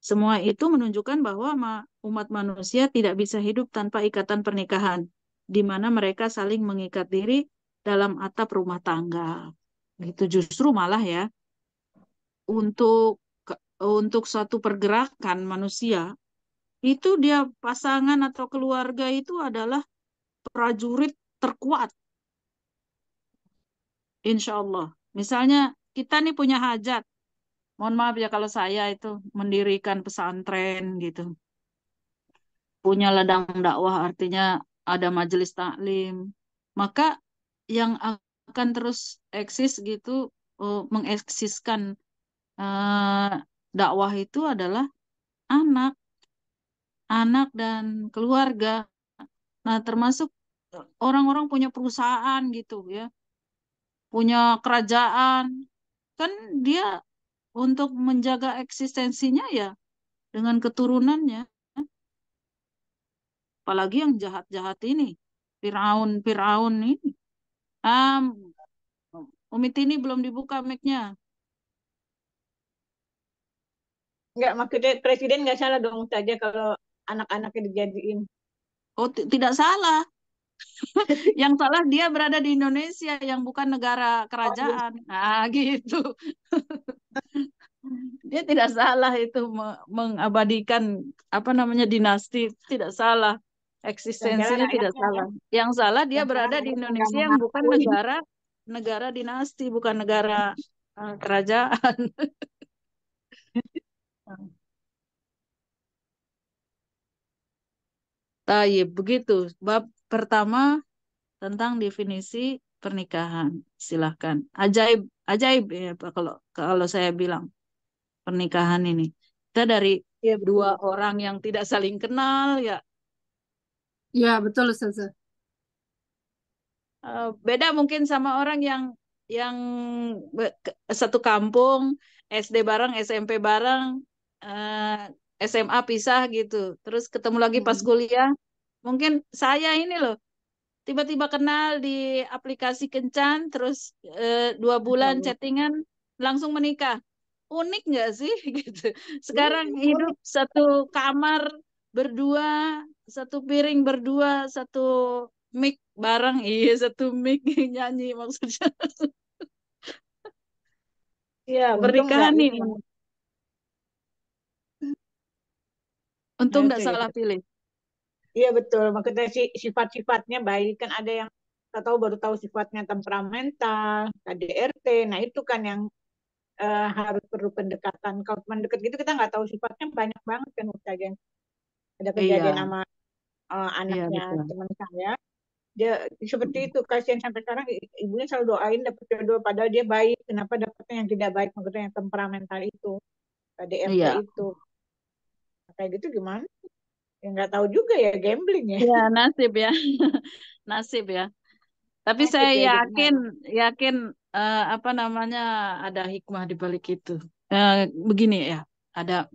Semua itu menunjukkan bahwa umat manusia tidak bisa hidup tanpa ikatan pernikahan, di mana mereka saling mengikat diri dalam atap rumah tangga. Itu justru malah ya untuk untuk suatu pergerakan manusia itu dia pasangan atau keluarga itu adalah prajurit terkuat. Insya Allah. Misalnya kita nih punya hajat, mohon maaf ya kalau saya itu mendirikan pesantren gitu. Punya ladang dakwah artinya ada majelis taklim. Maka yang akan terus eksis gitu uh, mengeksiskan uh, dakwah itu adalah anak anak dan keluarga. Nah, termasuk orang-orang punya perusahaan gitu ya. Punya kerajaan. Kan dia untuk menjaga eksistensinya ya dengan keturunannya. Apalagi yang jahat-jahat ini, Firaun, Firaun ini. Um, Umit ini belum dibuka mic-nya. Enggak, maksudnya presiden enggak salah dong saja kalau anak-anaknya dijadiin. Oh, tidak salah. yang salah dia berada di Indonesia yang bukan negara kerajaan. Nah, gitu. dia tidak salah itu mengabadikan apa namanya dinasti, tidak salah eksistensinya tidak salah. Yang salah dia berada di Indonesia yang bukan negara negara dinasti, bukan negara uh, kerajaan. Tayyib, begitu. Bab Pertama tentang definisi pernikahan. Silahkan. Ajaib, ajaib ya Pak kalau kalau saya bilang pernikahan ini. Kita dari ya, dua orang yang tidak saling kenal ya. Ya, betul Ustaz. Uh, eh, beda mungkin sama orang yang yang satu kampung, SD bareng, SMP bareng, uh, eh, SMA pisah gitu. Terus ketemu lagi pas kuliah, Mungkin saya ini loh tiba-tiba kenal di aplikasi kencan terus eh, dua bulan Betul. chattingan langsung menikah unik nggak sih gitu sekarang unik. hidup satu kamar berdua satu piring berdua satu mic bareng iya satu mic nyanyi maksudnya ya pernikahan ini untung nggak salah pilih Iya betul, maksudnya sifat-sifatnya baik kan ada yang tak tahu baru tahu sifatnya temperamental, KDRT. Nah itu kan yang uh, harus perlu pendekatan. Kalau teman dekat gitu kita nggak tahu sifatnya banyak banget kan kejadian. Ya. Ada iya. kejadian sama uh, anaknya iya, teman saya. Dia seperti itu kasihan sampai sekarang ibunya selalu doain dapat jodoh padahal dia baik. Kenapa dapatnya yang tidak baik maksudnya yang temperamental itu, KDRT iya. itu. Kayak gitu gimana? ya nggak tahu juga ya gambling ya. Ya nasib ya, nasib ya. Tapi nasib saya ya, yakin benar. yakin uh, apa namanya ada hikmah di balik itu. Uh, begini ya, ada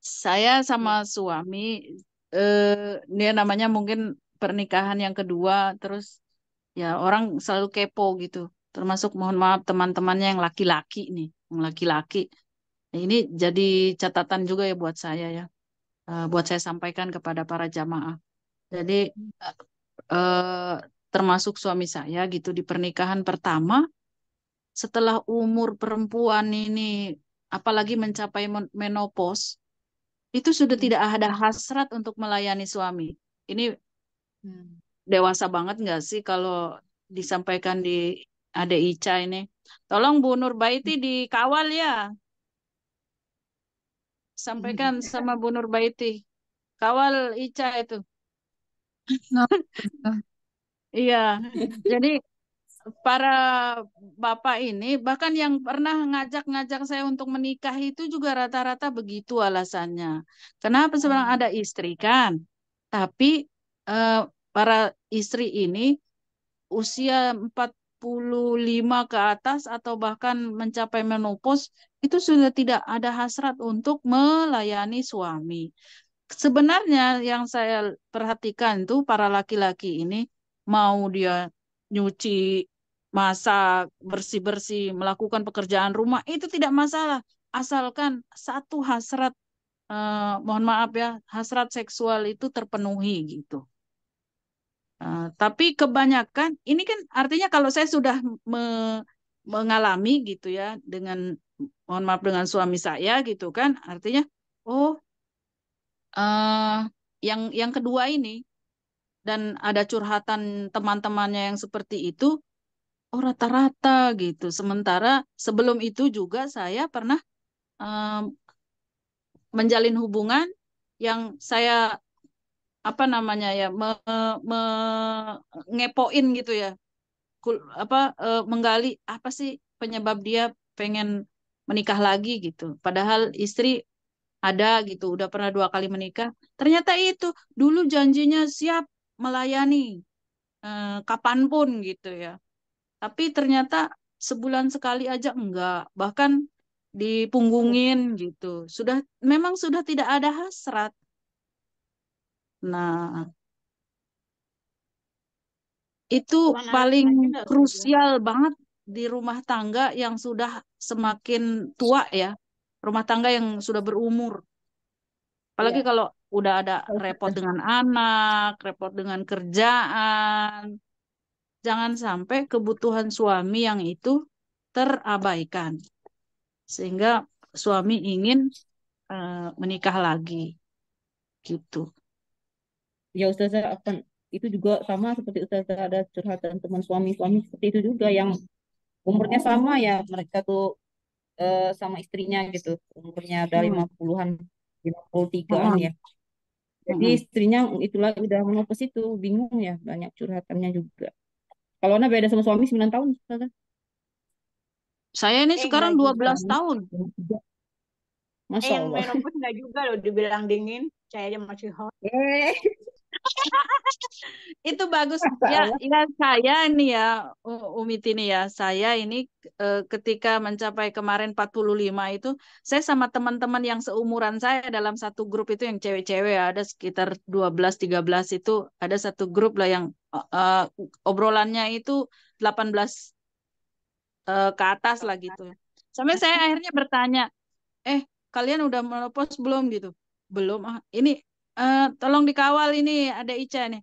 saya sama ya. suami uh, eh, dia ya namanya mungkin pernikahan yang kedua terus ya orang selalu kepo gitu termasuk mohon maaf teman-temannya yang laki-laki nih yang laki-laki ini jadi catatan juga ya buat saya ya uh, buat saya sampaikan kepada para jamaah. Jadi uh, termasuk suami saya gitu di pernikahan pertama setelah umur perempuan ini apalagi mencapai menopause itu sudah hmm. tidak ada hasrat untuk melayani suami. Ini hmm. dewasa banget nggak sih kalau disampaikan di ada Ica ini. Tolong Bu Nurbaiti hmm. dikawal ya sampaikan sama Bu Nurbaiti. Kawal Ica itu. No. Oh. iya. Jadi para bapak ini bahkan yang pernah ngajak-ngajak saya untuk menikah itu juga rata-rata begitu alasannya. Kenapa sebenarnya hmm. ada istri kan? Tapi eh, para istri ini usia 45 ke atas atau bahkan mencapai menopause itu sudah tidak ada hasrat untuk melayani suami. Sebenarnya yang saya perhatikan tuh para laki-laki ini mau dia nyuci, masak, bersih-bersih, melakukan pekerjaan rumah itu tidak masalah asalkan satu hasrat eh, mohon maaf ya, hasrat seksual itu terpenuhi gitu. Uh, tapi kebanyakan ini kan artinya kalau saya sudah me mengalami gitu ya dengan mohon maaf dengan suami saya gitu kan artinya oh uh, yang yang kedua ini dan ada curhatan teman-temannya yang seperti itu oh rata-rata gitu sementara sebelum itu juga saya pernah uh, menjalin hubungan yang saya apa namanya ya me, me, ngepoin gitu ya apa uh, menggali apa sih penyebab dia pengen menikah lagi gitu. Padahal istri ada gitu, udah pernah dua kali menikah. Ternyata itu dulu janjinya siap melayani eh, kapanpun gitu ya. Tapi ternyata sebulan sekali aja enggak, bahkan dipunggungin gitu. Sudah memang sudah tidak ada hasrat. Nah, itu paling krusial banget di rumah tangga yang sudah semakin tua ya, rumah tangga yang sudah berumur. Apalagi ya. kalau udah ada repot dengan anak, repot dengan kerjaan. Jangan sampai kebutuhan suami yang itu terabaikan. Sehingga suami ingin uh, menikah lagi. Gitu. Ya Ustazah akan itu juga sama seperti Ustazah ada curhatan teman suami-suami seperti itu juga yang umurnya sama ya mereka tuh uh, sama istrinya gitu umurnya ada hmm. lima puluhan lima puluh tigaan hmm. ya jadi hmm. istrinya itulah udah mau ke situ bingung ya banyak curhatannya juga kalau Ana beda sama suami sembilan tahun Ustazah. saya ini eh, sekarang dua belas tahun Masya eh, Allah. yang menopause nggak juga loh dibilang dingin saya aja masih hot eh itu bagus ya ya saya ini ya Umi ini ya saya ini e, ketika mencapai kemarin 45 itu saya sama teman-teman yang seumuran saya dalam satu grup itu yang cewek-cewek ya, ada sekitar 12 13 itu ada satu grup lah yang e, e obrolannya itu 18 e, ke atas lah gitu sampai saya akhirnya bertanya eh kalian udah menopause belum gitu belum ah ini Eh, tolong dikawal ini ada Ica nih.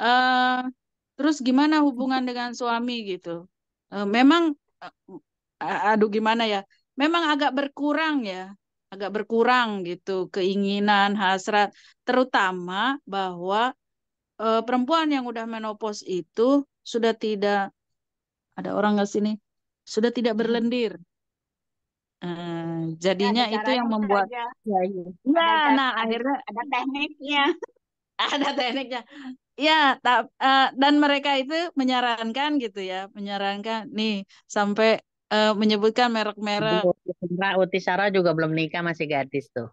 Eh, uh, terus gimana hubungan dengan suami gitu? Uh, memang uh, aduh gimana ya? Memang agak berkurang ya, agak berkurang gitu keinginan, hasrat, terutama bahwa uh, perempuan yang udah menopause itu sudah tidak ada orang nggak sini sudah tidak hmm. berlendir Eh, jadinya ya, itu yang membuat ya, ya. ya ada, iya, nah ada, akhirnya ada tekniknya ada tekniknya ya tak, uh, eh, dan mereka itu menyarankan gitu ya menyarankan nih sampai uh, menyebutkan merek-merek Uti Sarah juga belum nikah masih gadis tuh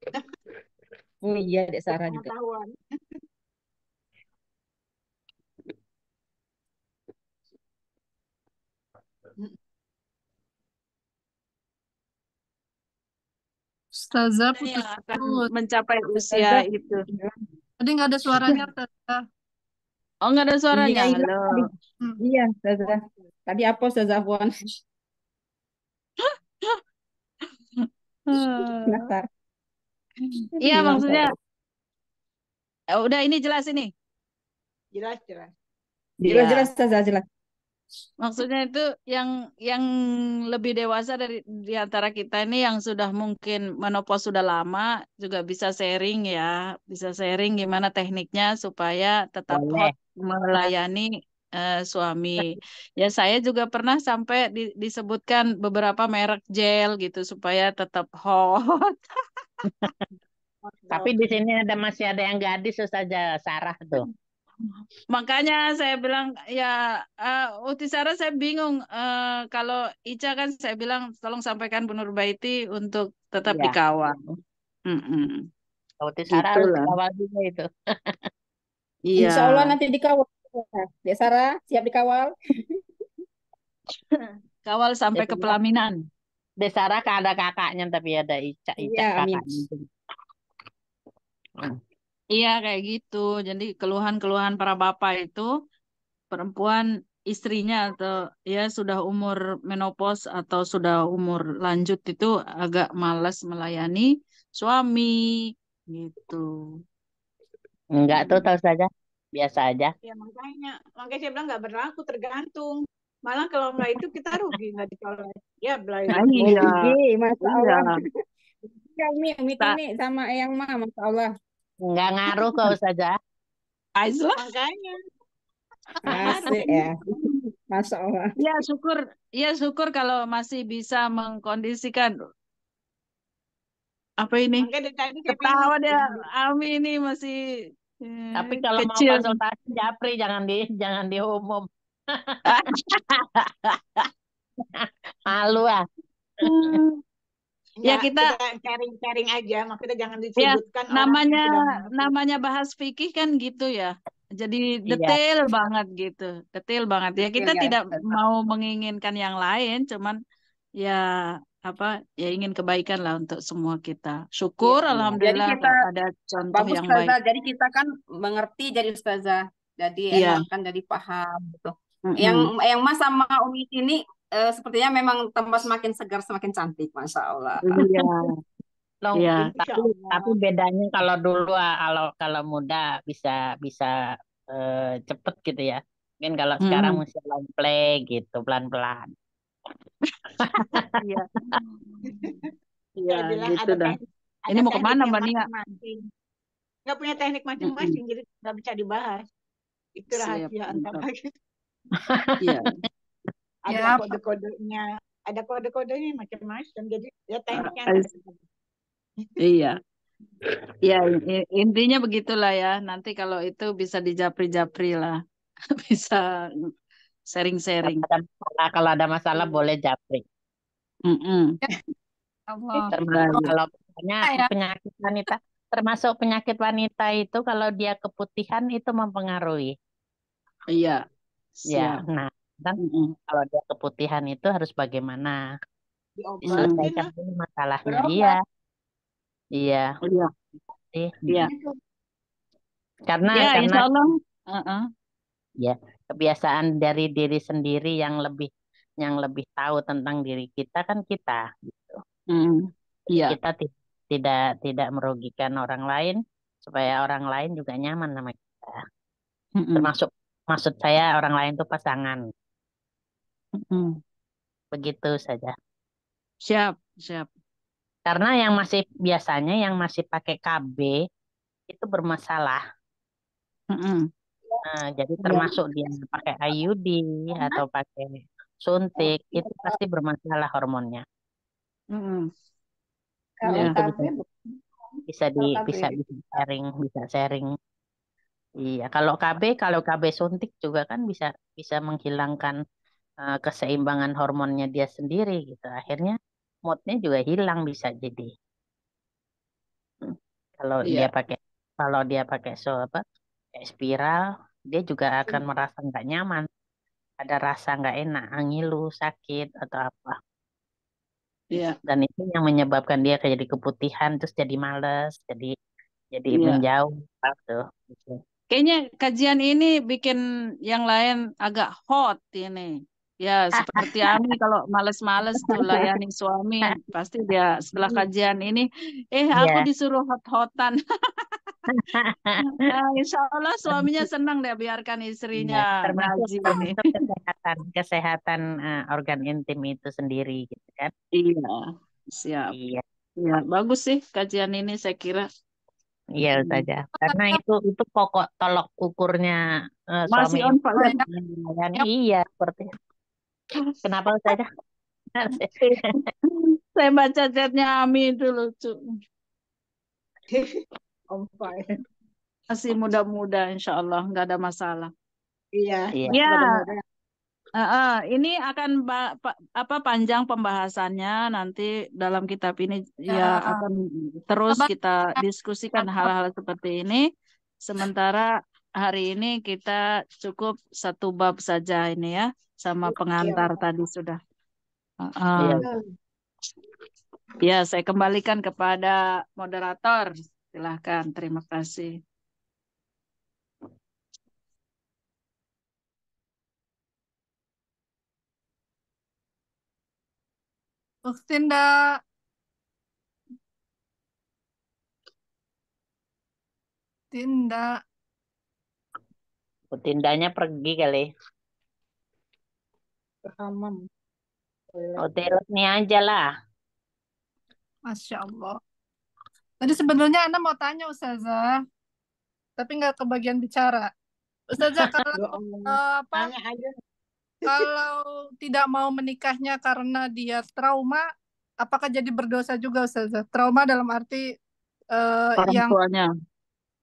oh iya Dek Sarah juga Ustazah putus yang akan putus. mencapai usia Ustazah. itu. Tadi nggak ada suaranya, Ustazah. Oh, nggak ada suaranya. Iya, iya. Halo. Hmm. Iya, Ustazah. Tadi apa Ustazah Puan? Iya, maksudnya eh, udah ini jelas ini. Jelas, jelas. Jelas, jelas, Ustazah, jelas. Maksudnya itu yang yang lebih dewasa dari di antara kita ini yang sudah mungkin menopause sudah lama juga bisa sharing ya, bisa sharing gimana tekniknya supaya tetap hot melayani uh, suami. Ya saya juga pernah sampai di, disebutkan beberapa merek gel gitu supaya tetap hot. Tapi di sini ada masih ada yang gadis saja Sarah tuh. Makanya saya bilang ya uh, eh, Utisara saya bingung uh, kalau Ica kan saya bilang tolong sampaikan Bu Nurbaiti untuk tetap ya. dikawal. Mm -mm. Utisara gitu harus dikawal juga itu. iya. Insya Allah nanti dikawal. Ya siap dikawal. Kawal sampai Jadi, ke pelaminan. Desara kan ada kakaknya tapi ada Ica, Ica ya, kakaknya. Iya kayak gitu. Jadi keluhan-keluhan para bapak itu perempuan istrinya atau ya sudah umur menopause atau sudah umur lanjut itu agak malas melayani suami gitu. Enggak tuh hmm. tahu saja, biasa aja. Ya makanya, makanya saya bilang nggak berlaku tergantung. Malah kalau mulai itu kita rugi nggak ditolak. Ya belain. Nah, iya. Rugi, masya iya. Allah. Iya. mi, mi, sama yang mah, masya Nggak ngaruh kok saja. Aizlah. Makanya. masih ya. Masa Allah. Ya syukur, ya syukur kalau masih bisa mengkondisikan apa ini? Ketawa dia, Ami ini masih hmm, Tapi kalau kecil. mau konsultasi Japri jangan di jangan di umum, Malu ah. Hmm ya, kita sharing-sharing aja maksudnya jangan ya, disebutkan ya, namanya namanya bahas fikih kan gitu ya jadi iya. detail iya. banget gitu detail banget ya iya, kita iya, tidak iya. mau menginginkan yang lain cuman ya apa ya ingin kebaikan lah untuk semua kita iya, syukur iya, alhamdulillah jadi kita, ada contoh bagus, yang ustazah. jadi kita kan mengerti jadi ustazah jadi ya kan jadi paham gitu mm -hmm. yang yang mas sama umi ini uh, sepertinya memang tempat semakin segar semakin cantik masya Allah iya Long, ya, tapi, tapi bedanya kalau dulu ah, kalau kalau muda bisa bisa uh, cepet gitu ya mungkin kalau hmm. sekarang mesti long play gitu pelan pelan iya iya gitu ada dah ini mau kemana mbak Nia nggak punya teknik masing-masing -hmm. jadi nggak bisa dibahas itu rahasia antara kita Iya ada yeah. kode-kodenya ada kode-kodenya macam-macam jadi ya ah, tanya iya Ya intinya begitulah ya. Nanti kalau itu bisa dijapri-japri lah, bisa sharing-sharing. Kalau ada masalah boleh japri. Mm -mm. Allah. kalau iya, ya. penyakit wanita, termasuk penyakit wanita itu kalau dia keputihan itu mempengaruhi. Iya. Ya. Nah, kan mm -hmm. kalau dia keputihan itu harus bagaimana diselesaikan ya. masalahnya Berapa? dia iya iya oh, iya. iya karena ya, karena insya Allah. Uh-uh. ya kebiasaan dari diri sendiri yang lebih yang lebih tahu tentang diri kita kan kita gitu mm, iya. kita tidak tidak merugikan orang lain supaya orang lain juga nyaman sama kita mm -mm. termasuk maksud saya orang lain tuh pasangan hmm Begitu saja. Siap, siap. Karena yang masih biasanya yang masih pakai KB itu bermasalah. Nah, jadi iya. termasuk dia pakai IUD atau pakai suntik iya. itu pasti bermasalah hormonnya. mm -hmm. Kalau bisa, bisa di bisa bisa sharing bisa sharing. Iya, kalau KB kalau KB suntik juga kan bisa bisa menghilangkan Eh, keseimbangan hormonnya dia sendiri gitu akhirnya moodnya juga hilang bisa jadi hmm, kalau yeah. dia pakai kalau dia pakai so apa kayak spiral dia juga akan mm. merasa nggak nyaman ada rasa nggak enak ngilu sakit atau apa yeah. dan itu yang menyebabkan dia kayak jadi keputihan terus jadi males jadi jadi yeah. menjauh gitu. Kayaknya kajian ini bikin yang lain agak hot ini. Ya, ah. seperti Ami kalau males-males tuh layani suami, pasti dia setelah kajian ini, eh iya. aku yeah. disuruh hot-hotan. nah, insya Allah suaminya senang deh biarkan istrinya ya, termasuk, kesehatan kesehatan uh, organ intim itu sendiri gitu kan. Iya, siap. Iya. Ya, bagus sih kajian ini saya kira. Iya saja, karena itu itu pokok tolok ukurnya uh, eh, suami. Masih on fire. Iya, seperti itu. Kenapa saja? Saya baca chatnya Ami itu lucu. Om fine. Masih muda-muda insya Allah, nggak ada masalah. Iya. Iya. Ya. Uh, uh, ini akan apa panjang pembahasannya nanti dalam kitab ini ya, ya akan terus kita diskusikan hal-hal seperti ini. Sementara hari ini kita cukup satu bab saja ini ya sama iya. pengantar ya. tadi sudah. Uh, ya. ya, saya kembalikan kepada moderator. Silahkan, terima kasih. Tinda, Tinda. Tindanya pergi kali. Ke Hotelnya oh, aja lah. Masya Allah. Tadi sebenarnya Anda mau tanya Ustazah, tapi nggak kebagian bicara. Ustazah kalau uh, apa? Tanya aja. Kalau tidak mau menikahnya karena dia trauma, apakah jadi berdosa juga Ustazah? Trauma dalam arti uh, yang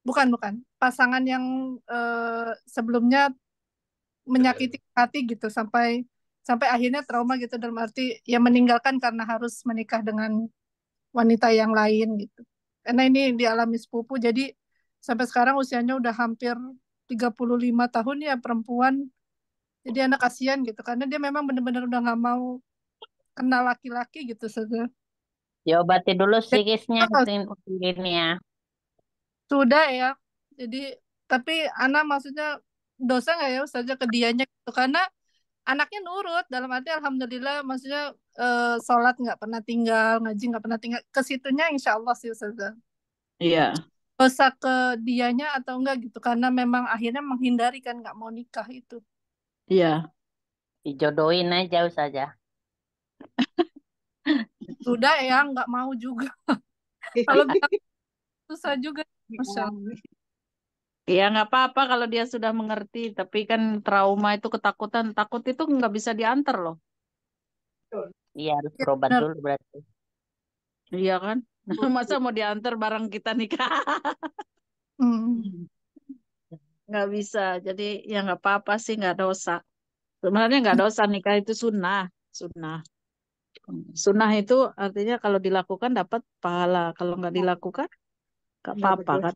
bukan bukan pasangan yang uh, sebelumnya menyakiti hati gitu sampai sampai akhirnya trauma gitu dalam arti ya meninggalkan karena harus menikah dengan wanita yang lain gitu. Karena ini dialami sepupu jadi sampai sekarang usianya udah hampir 35 tahun ya perempuan. Jadi anak kasihan gitu karena dia memang benar-benar udah nggak mau kenal laki-laki gitu saja. obati dulu sikisnya, oh, ya. Sudah ya. Jadi tapi Ana maksudnya dosa nggak ya saja ke dianya gitu karena anaknya nurut dalam arti alhamdulillah maksudnya e, sholat nggak pernah tinggal ngaji nggak pernah tinggal kesitunya insya Allah sih saja Iya. Dosa ke dianya atau enggak gitu karena memang akhirnya menghindari kan nggak mau nikah itu. Iya. Dijodohin aja saja. Ya. Sudah ya nggak mau juga. Kalau susah juga Masya Ya nggak apa-apa kalau dia sudah mengerti, tapi kan trauma itu ketakutan, takut itu nggak bisa diantar loh. Iya harus ya, berobat ya, dulu berarti. Iya kan, masa mau diantar barang kita nikah? hmm. bisa, jadi ya nggak apa-apa sih, nggak dosa. Sebenarnya nggak dosa nikah itu sunnah, sunnah. Hmm. Sunnah itu artinya kalau dilakukan dapat pahala, kalau nggak ya. dilakukan gak iya, apa-apa kan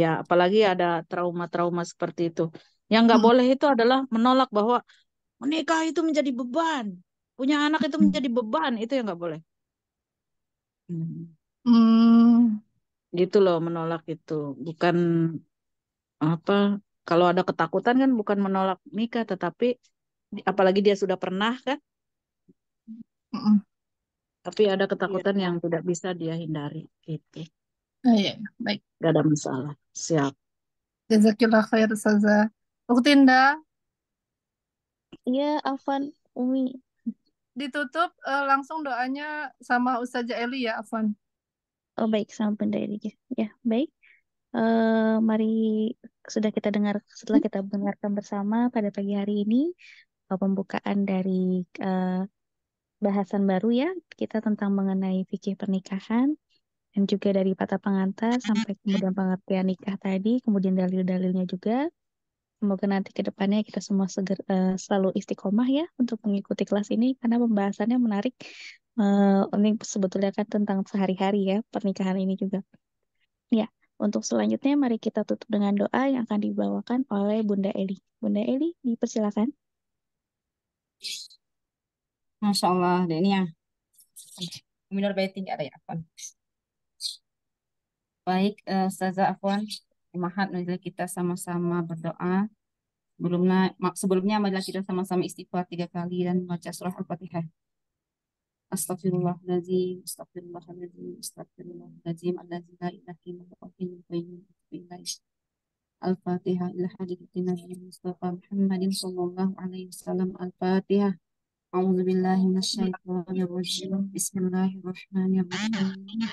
ya apalagi ada trauma-trauma seperti itu yang nggak hmm. boleh itu adalah menolak bahwa menikah itu menjadi beban punya anak itu hmm. menjadi beban itu yang nggak boleh hmm. hmm. gitu loh menolak itu bukan apa kalau ada ketakutan kan bukan menolak nikah tetapi apalagi dia sudah pernah kan mm -mm. tapi ada iya. ketakutan yeah. yang tidak bisa dia hindari gitu Oh, iya, iya, baik. Gak ada masalah. Siap. Jazakillah khair Saza. Uktinda. Iya, Afan, Umi. Ditutup uh, langsung doanya sama Ustazah Eli ya, Afan. Oh baik, sama Bunda Eli. Ya, baik. Uh, mari sudah kita dengar setelah kita mendengarkan bersama pada pagi hari ini eh, pembukaan dari uh, bahasan baru ya kita tentang mengenai fikih pernikahan dan juga dari patah pengantar sampai kemudian pengertian nikah tadi, kemudian dalil-dalilnya juga. Semoga nanti ke depannya kita semua seger, uh, selalu istiqomah ya untuk mengikuti kelas ini karena pembahasannya menarik. Uh, ini sebetulnya kan tentang sehari-hari ya pernikahan ini juga. Ya, untuk selanjutnya mari kita tutup dengan doa yang akan dibawakan oleh Bunda Eli. Bunda Eli, dipersilakan. Masya Allah, Denia. Minor baiting ada ya, Baik, uh, Ustazah Afwan, Mahat, marilah kita sama-sama berdoa. Sebelumnya, sebelumnya marilah kita sama-sama istighfar tiga kali dan baca surah Al-Fatihah. Astagfirullahaladzim, astagfirullahaladzim, astagfirullahaladzim, aladzim la ilaha illallah Al-Fatihah ilah hadithati Nabi Mustafa Muhammadin sallallahu alaihi wasallam Al-Fatihah. A'udzu ya minasyaitonir rajim. Bismillahirrahmanirrahim.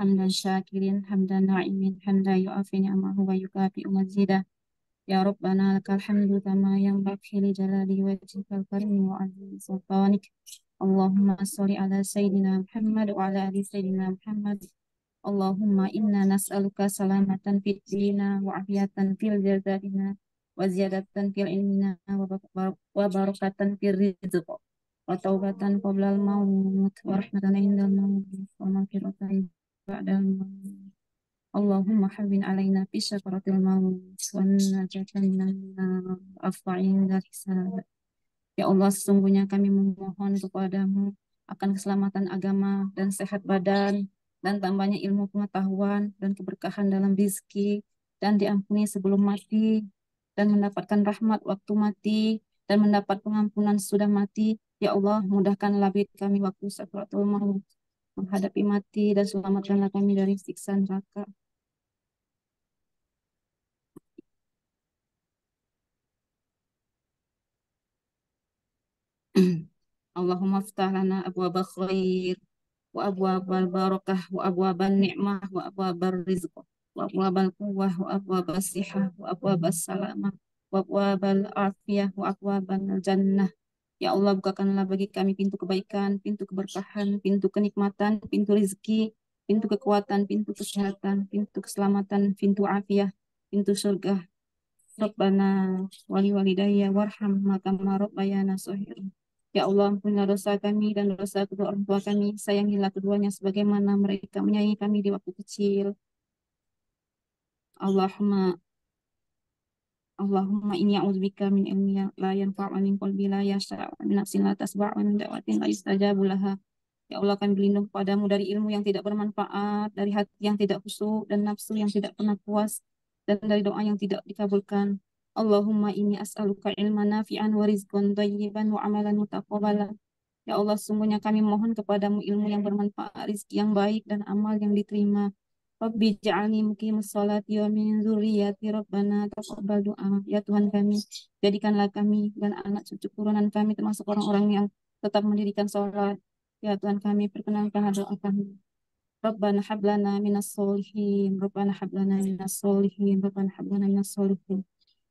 hamdan syakirin hamdan na'imin hamdan yu'afi ni'amahu wa yukafi umazida ya rabbana lakal hamdu kama yang bakhi li jalali wajikal karim wa azim sultanik Allahumma salli ala sayyidina Muhammad wa ala ali sayyidina Muhammad Allahumma inna nas'aluka salamatan fi dinina wa afiyatan fil jazadina wa ziyadatan fil ilmina wa barakatan fil rizq wa taubatan qabla al-maut wa rahmatan indal maut wa maghfiratan Allahumma Ya Allah, sesungguhnya kami memohon kepadamu akan keselamatan agama dan sehat badan dan tambahnya ilmu pengetahuan dan keberkahan dalam rezeki dan diampuni sebelum mati dan mendapatkan rahmat waktu mati dan mendapat pengampunan sudah mati. Ya Allah, mudahkan labid kami waktu sakaratul maut menghadapi mati dan selamatkanlah kami dari siksa neraka. Allahumma aftah lana abwaba khair wa al barakah wa al ni'mah wa al rizq wa al quwwah wa al sihah wa al salamah wa al afiyah wa al jannah Ya Allah, bukakanlah bagi kami pintu kebaikan, pintu keberkahan, pintu kenikmatan, pintu rezeki, pintu kekuatan, pintu kesehatan, pintu keselamatan, pintu afiah, pintu surga. Rabbana wali walidayya warham makama rabbayana sohir. Ya Allah, ampunilah dosa kami dan dosa kedua orang tua kami. Sayangilah keduanya sebagaimana mereka menyayangi kami di waktu kecil. Allahumma Allahumma inni a'udzubika min ilmin la yanfa'u min qalbi la yasha' min nafsin la tasba'u min da'watin la yustajabu laha. Ya Allah kami berlindung kepadamu dari ilmu yang tidak bermanfaat, dari hati yang tidak khusyuk dan nafsu yang tidak pernah puas dan dari doa yang tidak dikabulkan. Allahumma inni as'aluka ilman nafi'an wa rizqan thayyiban wa amalan mutaqabbala. Ya Allah, sungguhnya kami mohon kepadamu ilmu yang bermanfaat, rizki yang baik dan amal yang diterima. Rabbi ja'alni muqimus sholati wa ya min dzurriyyati rabbana taqabbal du'a. Ya Tuhan kami, jadikanlah kami dan anak cucu kurunan kami termasuk orang-orang yang tetap mendirikan sholat. Ya Tuhan kami, perkenankan doa kami. Rabbana hablana minas solihin, Rabbana hablana minas solihin, Rabbana hablana minas solihin.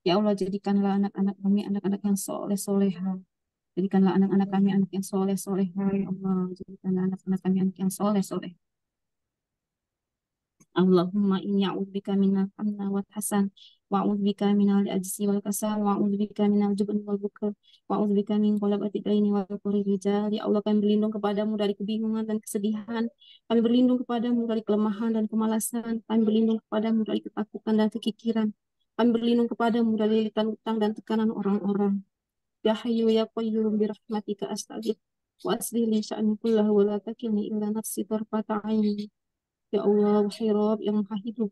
Ya Allah, jadikanlah anak-anak kami anak-anak yang soleh soleha. Jadikanlah anak-anak kami anak yang soleh soleha. Ya Allah, jadikanlah anak-anak kami anak yang soleh soleha. Allahumma inni a'udzubika minal hamna wal hasan wa a'udzubika minal ajsi wal kasal wa a'udzubika minal jubni wal bukr wa a'udzubika min qalabati aini wal qurri rijal ya Allah kami berlindung kepadamu dari kebingungan dan kesedihan kami berlindung kepadamu dari kelemahan dan kemalasan kami berlindung kepadamu dari ketakutan dan kekikiran kami berlindung kepadamu dari lilitan utang dan tekanan orang-orang ya hayyu ya qayyum bi rahmatika astaghfir wa aslih li sya'ni kullahu wa la takilni ila nafsi tarfata aini Ya Allah, wahai Rob yang maha hidup.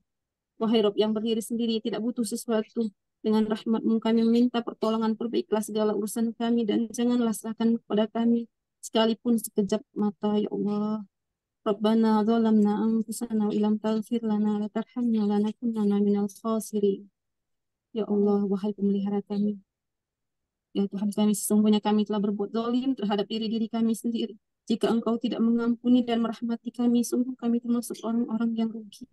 Wahai Rob yang berdiri sendiri, tidak butuh sesuatu. Dengan rahmatmu kami meminta pertolongan perbaiklah segala urusan kami dan janganlah serahkan kepada kami sekalipun sekejap mata, Ya Allah. Rabbana zalamna angkusana ilam talfir lana latarhamna lana kunnana minal khasiri. Ya Allah, wahai pemelihara kami. Ya Tuhan kami, sesungguhnya kami telah berbuat zolim terhadap diri-diri kami sendiri jika engkau tidak mengampuni dan merahmati kami, sungguh kami termasuk orang-orang yang rugi.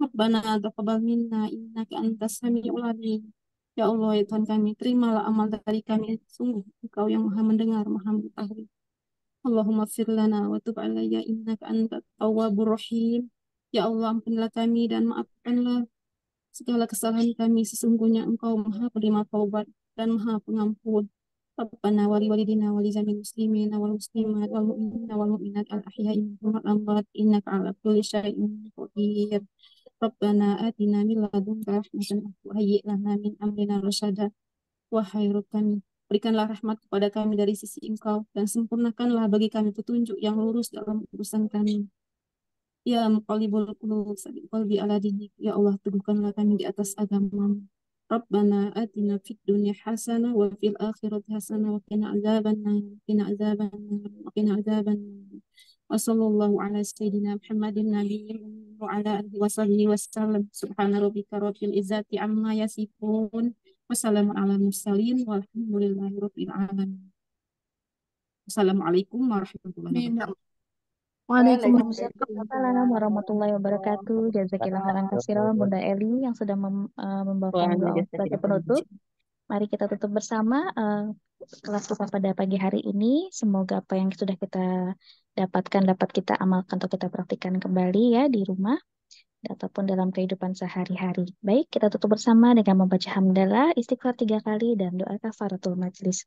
Rabbana taqabbal minna innaka antas samiul alim. Ya Allah, ya Tuhan kami, terimalah amal dari kami. Sungguh engkau yang maha mendengar, maha mengetahui. Allahumma firlana wa tub alayya innaka antat tawwabur rahim. Ya Allah, ampunilah kami dan maafkanlah segala kesalahan kami. Sesungguhnya engkau maha penerima taubat dan maha pengampun. ربنا ولوالدينا ولجميع المسلمين والمسلمات والمؤمنين والمؤمنات الأحياء منهم والأموات إنك على كل شيء قدير ربنا آتنا من لدنك رحمة وهيئ لنا من أمرنا رشدا Wahai Rob kami, berikanlah rahmat kepada kami dari sisi Engkau, dan sempurnakanlah bagi kami petunjuk yang lurus dalam urusan kami. Ya Muqallibul Qulub, Ya Allah, teguhkanlah kami di atas agamamu ربنا آتنا في الدنيا حسنة وفي الآخرة حسنة وقنا عذاب النار وقنا عذاب النار وقنا عذاب النار وصلى الله على سيدنا محمد النبي وعلى آله وصحبه وسلم سبحان ربك رب العزة عما يصفون وسلام على المرسلين والحمد لله رب العالمين السلام عليكم ورحمة الله وبركاته Waalaikumsalam warahmatullahi wabarakatuh. Jazakillah khairan katsiran Bunda Eli yang sudah mem, uh, membawakan sebagai penutup. Mari kita tutup bersama uh, kelas kita pada pagi hari ini. Semoga apa yang sudah kita dapatkan dapat kita amalkan atau kita praktikkan kembali ya di rumah ataupun dalam kehidupan sehari-hari. Baik, kita tutup bersama dengan membaca hamdalah, istighfar tiga kali, dan doa kafaratul majlis.